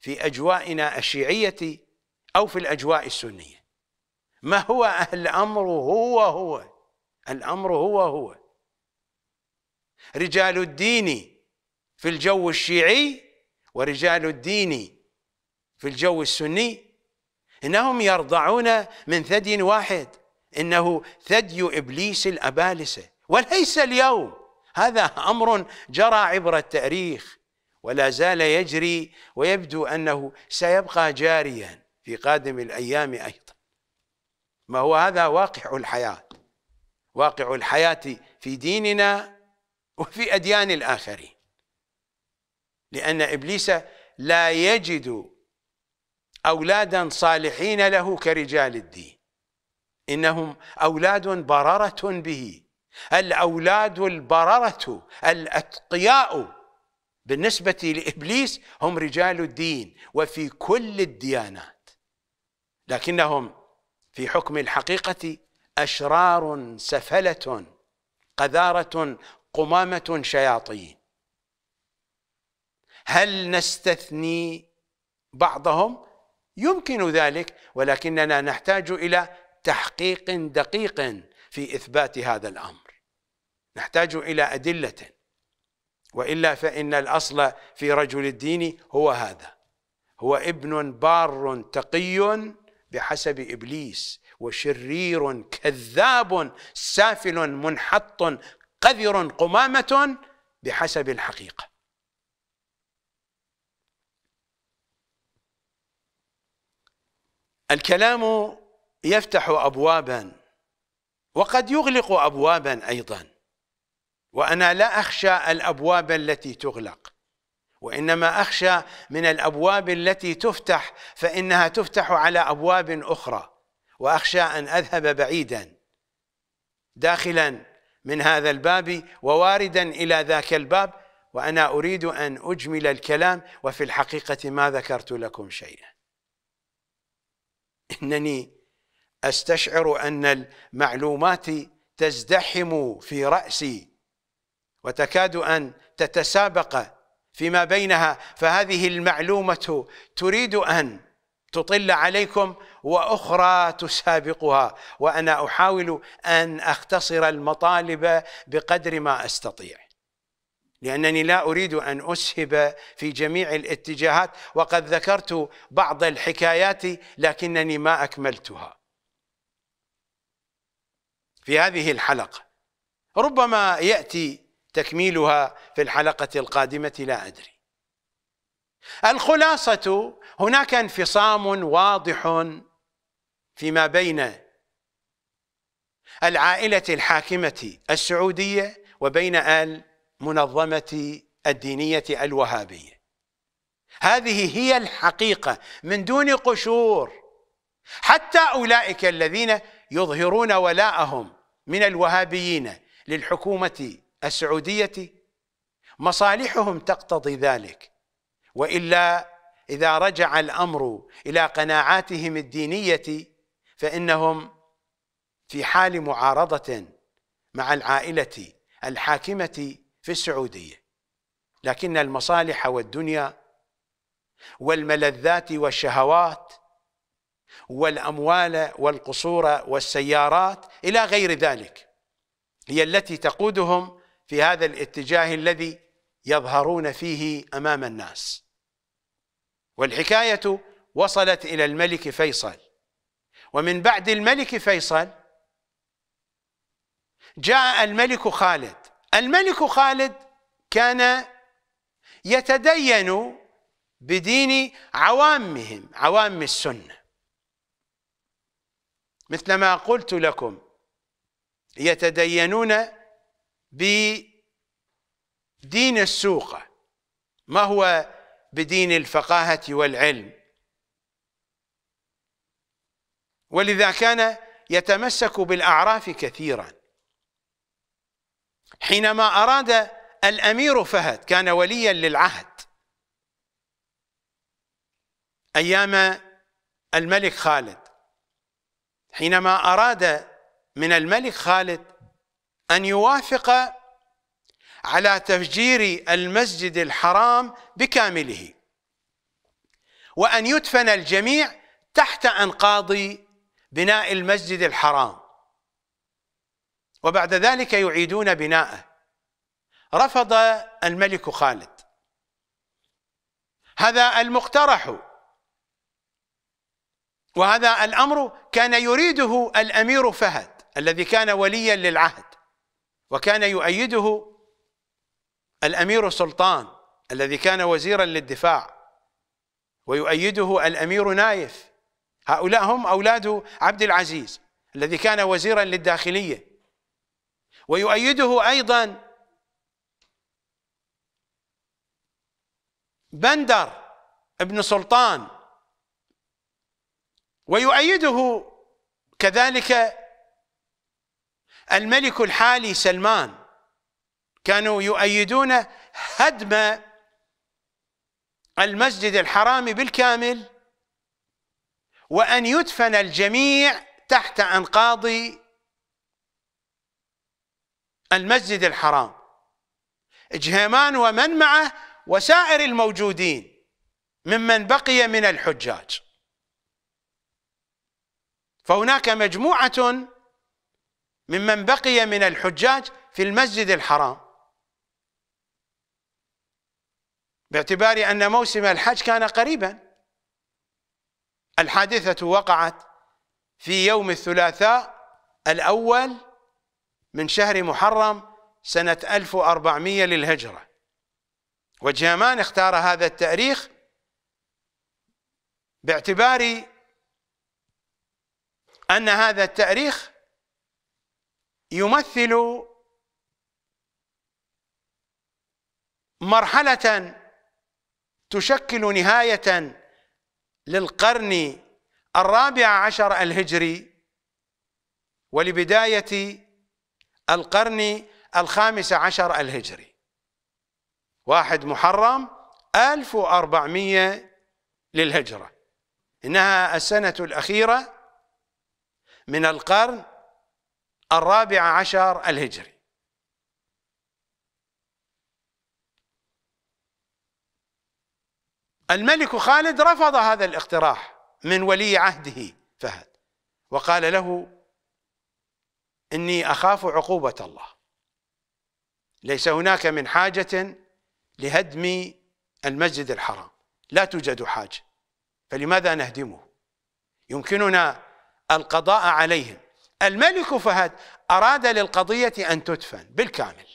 في أجوائنا الشيعية أو في الأجواء السنية ما هو الأمر هو هو الأمر هو هو رجال الدين في الجو الشيعي ورجال الدين في الجو السني انهم يرضعون من ثدي واحد انه ثدي ابليس الابالسه وليس اليوم هذا امر جرى عبر التاريخ ولا زال يجري ويبدو انه سيبقى جاريا في قادم الايام ايضا ما هو هذا واقع الحياه واقع الحياه في ديننا وفي اديان الاخرين لأن إبليس لا يجد أولادا صالحين له كرجال الدين إنهم أولاد بررة به الأولاد البررة الأتقياء بالنسبة لإبليس هم رجال الدين وفي كل الديانات لكنهم في حكم الحقيقة أشرار سفلة قذارة قمامة شياطين هل نستثني بعضهم يمكن ذلك ولكننا نحتاج الى تحقيق دقيق في اثبات هذا الامر نحتاج الى ادله والا فان الاصل في رجل الدين هو هذا هو ابن بار تقي بحسب ابليس وشرير كذاب سافل منحط قذر قمامه بحسب الحقيقه الكلام يفتح أبوابا وقد يغلق أبوابا أيضا وأنا لا أخشى الأبواب التي تغلق وإنما أخشى من الأبواب التي تفتح فإنها تفتح على أبواب أخرى وأخشى أن أذهب بعيدا داخلا من هذا الباب وواردا إلى ذاك الباب وأنا أريد أن أجمل الكلام وفي الحقيقة ما ذكرت لكم شيئا إنني أستشعر أن المعلومات تزدحم في رأسي وتكاد أن تتسابق فيما بينها فهذه المعلومة تريد أن تطل عليكم واخرى تسابقها وانا احاول ان اختصر المطالب بقدر ما استطيع لأنني لا أريد أن أسهب في جميع الاتجاهات وقد ذكرت بعض الحكايات لكنني ما أكملتها في هذه الحلقة ربما يأتي تكميلها في الحلقة القادمة لا أدري الخلاصة هناك انفصام واضح فيما بين العائلة الحاكمة السعودية وبين آل منظمة الدينية الوهابية هذه هي الحقيقة من دون قشور حتى أولئك الذين يظهرون ولاءهم من الوهابيين للحكومة السعودية مصالحهم تقتضي ذلك وإلا إذا رجع الأمر إلى قناعاتهم الدينية فإنهم في حال معارضة مع العائلة الحاكمة في السعودية لكن المصالح والدنيا والملذات والشهوات والأموال والقصور والسيارات إلى غير ذلك هي التي تقودهم في هذا الاتجاه الذي يظهرون فيه أمام الناس والحكاية وصلت إلى الملك فيصل ومن بعد الملك فيصل جاء الملك خالد الملك خالد كان يتدين بدين عوامهم عوام السنة مثل ما قلت لكم يتدينون بدين السوقة ما هو بدين الفقاهة والعلم ولذا كان يتمسك بالأعراف كثيراً حينما أراد الأمير فهد كان وليا للعهد أيام الملك خالد حينما أراد من الملك خالد أن يوافق على تفجير المسجد الحرام بكامله وأن يدفن الجميع تحت أنقاض بناء المسجد الحرام وبعد ذلك يعيدون بناءه رفض الملك خالد هذا المقترح وهذا الأمر كان يريده الأمير فهد الذي كان وليا للعهد وكان يؤيده الأمير سلطان الذي كان وزيرا للدفاع ويؤيده الأمير نايف هؤلاء هم أولاد عبد العزيز الذي كان وزيرا للداخلية ويؤيده ايضا بندر ابن سلطان ويؤيده كذلك الملك الحالي سلمان كانوا يؤيدون هدم المسجد الحرام بالكامل وأن يدفن الجميع تحت أنقاض المسجد الحرام جهيمان ومن معه وسائر الموجودين ممن بقي من الحجاج فهناك مجموعة ممن بقي من الحجاج في المسجد الحرام باعتبار أن موسم الحج كان قريبا الحادثة وقعت في يوم الثلاثاء الأول من شهر محرم سنة 1400 للهجرة وجهامان اختار هذا التاريخ باعتبار أن هذا التاريخ يمثل مرحلة تشكل نهاية للقرن الرابع عشر الهجري ولبداية القرن الخامس عشر الهجري واحد محرم 1400 للهجرة إنها السنة الأخيرة من القرن الرابع عشر الهجري الملك خالد رفض هذا الاقتراح من ولي عهده فهد وقال له إني أخاف عقوبة الله ليس هناك من حاجة لهدم المسجد الحرام لا توجد حاجة فلماذا نهدمه يمكننا القضاء عليهم الملك فهد أراد للقضية أن تدفن بالكامل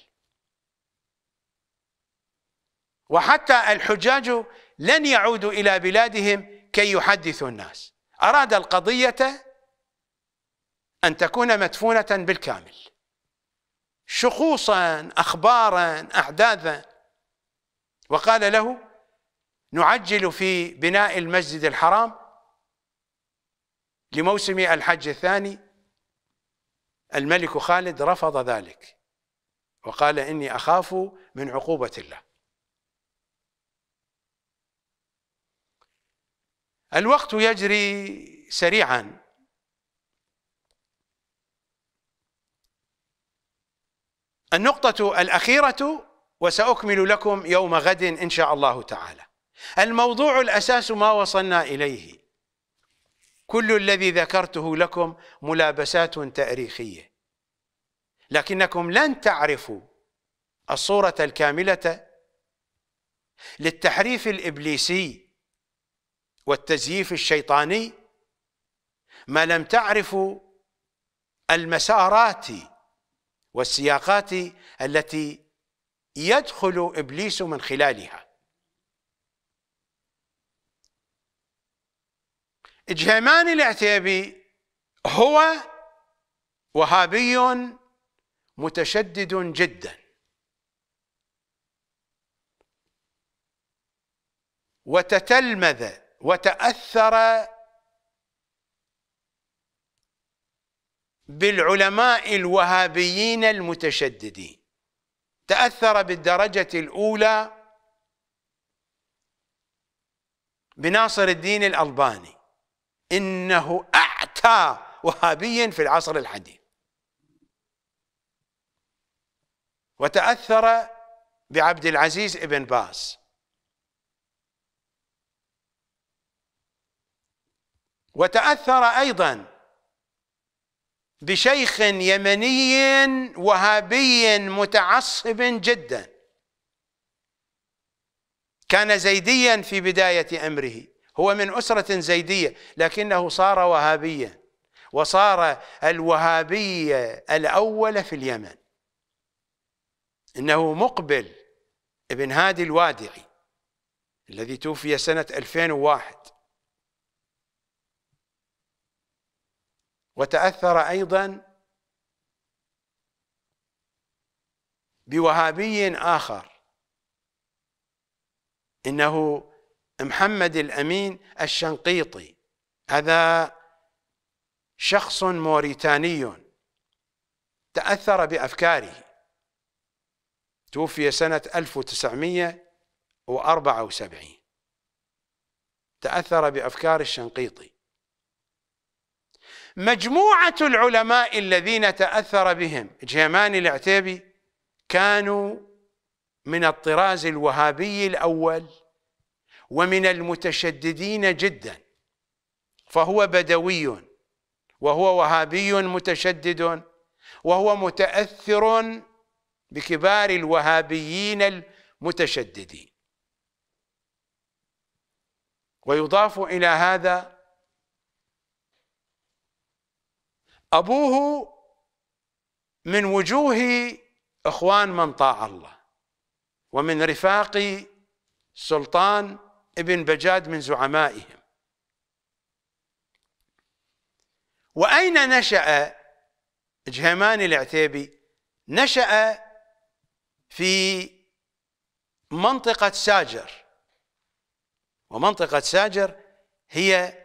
وحتى الحجاج لن يعودوا إلى بلادهم كي يحدثوا الناس أراد القضية أن تكون مدفونة بالكامل شخوصا أخبارا أحداثا وقال له نعجل في بناء المسجد الحرام لموسم الحج الثاني الملك خالد رفض ذلك وقال إني أخاف من عقوبة الله الوقت يجري سريعا النقطة الأخيرة وسأكمل لكم يوم غد إن شاء الله تعالى الموضوع الأساس ما وصلنا إليه كل الذي ذكرته لكم ملابسات تاريخية لكنكم لن تعرفوا الصورة الكاملة للتحريف الإبليسي والتزييف الشيطاني ما لم تعرفوا المسارات والسياقات التي يدخل ابليس من خلالها جهيمان العتيبي هو وهابي متشدد جدا وتتلمذ وتاثر بالعلماء الوهابيين المتشددين تأثر بالدرجة الأولى بناصر الدين الألباني إنه أعتى وهابيا في العصر الحديث وتأثر بعبد العزيز ابن باز وتأثر أيضا بشيخ يمني وهابي متعصب جدا كان زيديا في بداية أمره هو من أسرة زيدية لكنه صار وهابيا وصار الوهابي الأول في اليمن إنه مقبل ابن هادي الوادعي الذي توفي سنة 2001 وتأثر أيضا بوهابي آخر إنه محمد الأمين الشنقيطي هذا شخص موريتاني تأثر بأفكاره توفي سنة 1974 تأثر بأفكار الشنقيطي مجموعة العلماء الذين تأثر بهم جيمان العتيبي كانوا من الطراز الوهابي الأول ومن المتشددين جدا فهو بدوي وهو وهابي متشدد وهو متأثر بكبار الوهابيين المتشددين ويضاف إلى هذا أبوه من وجوه إخوان من طاع الله ومن رفاق سلطان ابن بجاد من زعمائهم وأين نشأ جهمان العتيبي نشأ في منطقة ساجر ومنطقة ساجر هي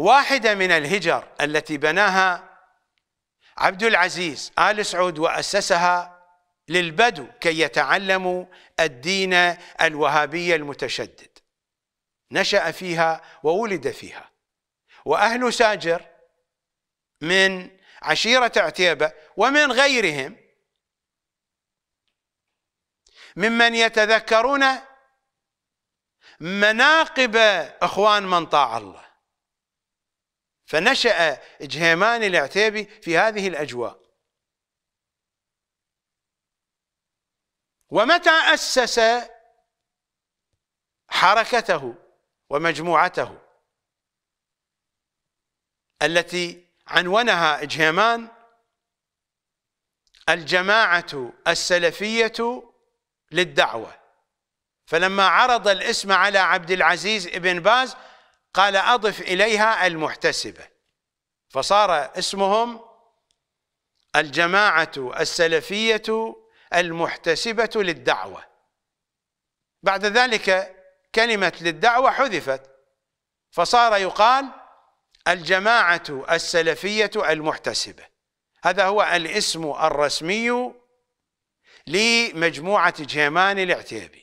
واحدة من الهجر التي بناها عبد العزيز آل سعود وأسسها للبدو كي يتعلموا الدين الوهابي المتشدد نشأ فيها وولد فيها وأهل ساجر من عشيرة عتيبة ومن غيرهم ممن يتذكرون مناقب إخوان من طاع الله فنشأ جهيمان العتيبي في هذه الأجواء ومتى أسس حركته ومجموعته التي عنونها جهيمان الجماعة السلفية للدعوة فلما عرض الاسم على عبد العزيز ابن باز قال أضف إليها المحتسبة فصار اسمهم الجماعة السلفية المحتسبة للدعوة بعد ذلك كلمة للدعوة حذفت فصار يقال الجماعة السلفية المحتسبة هذا هو الاسم الرسمي لمجموعة جهيمان الاعتيابي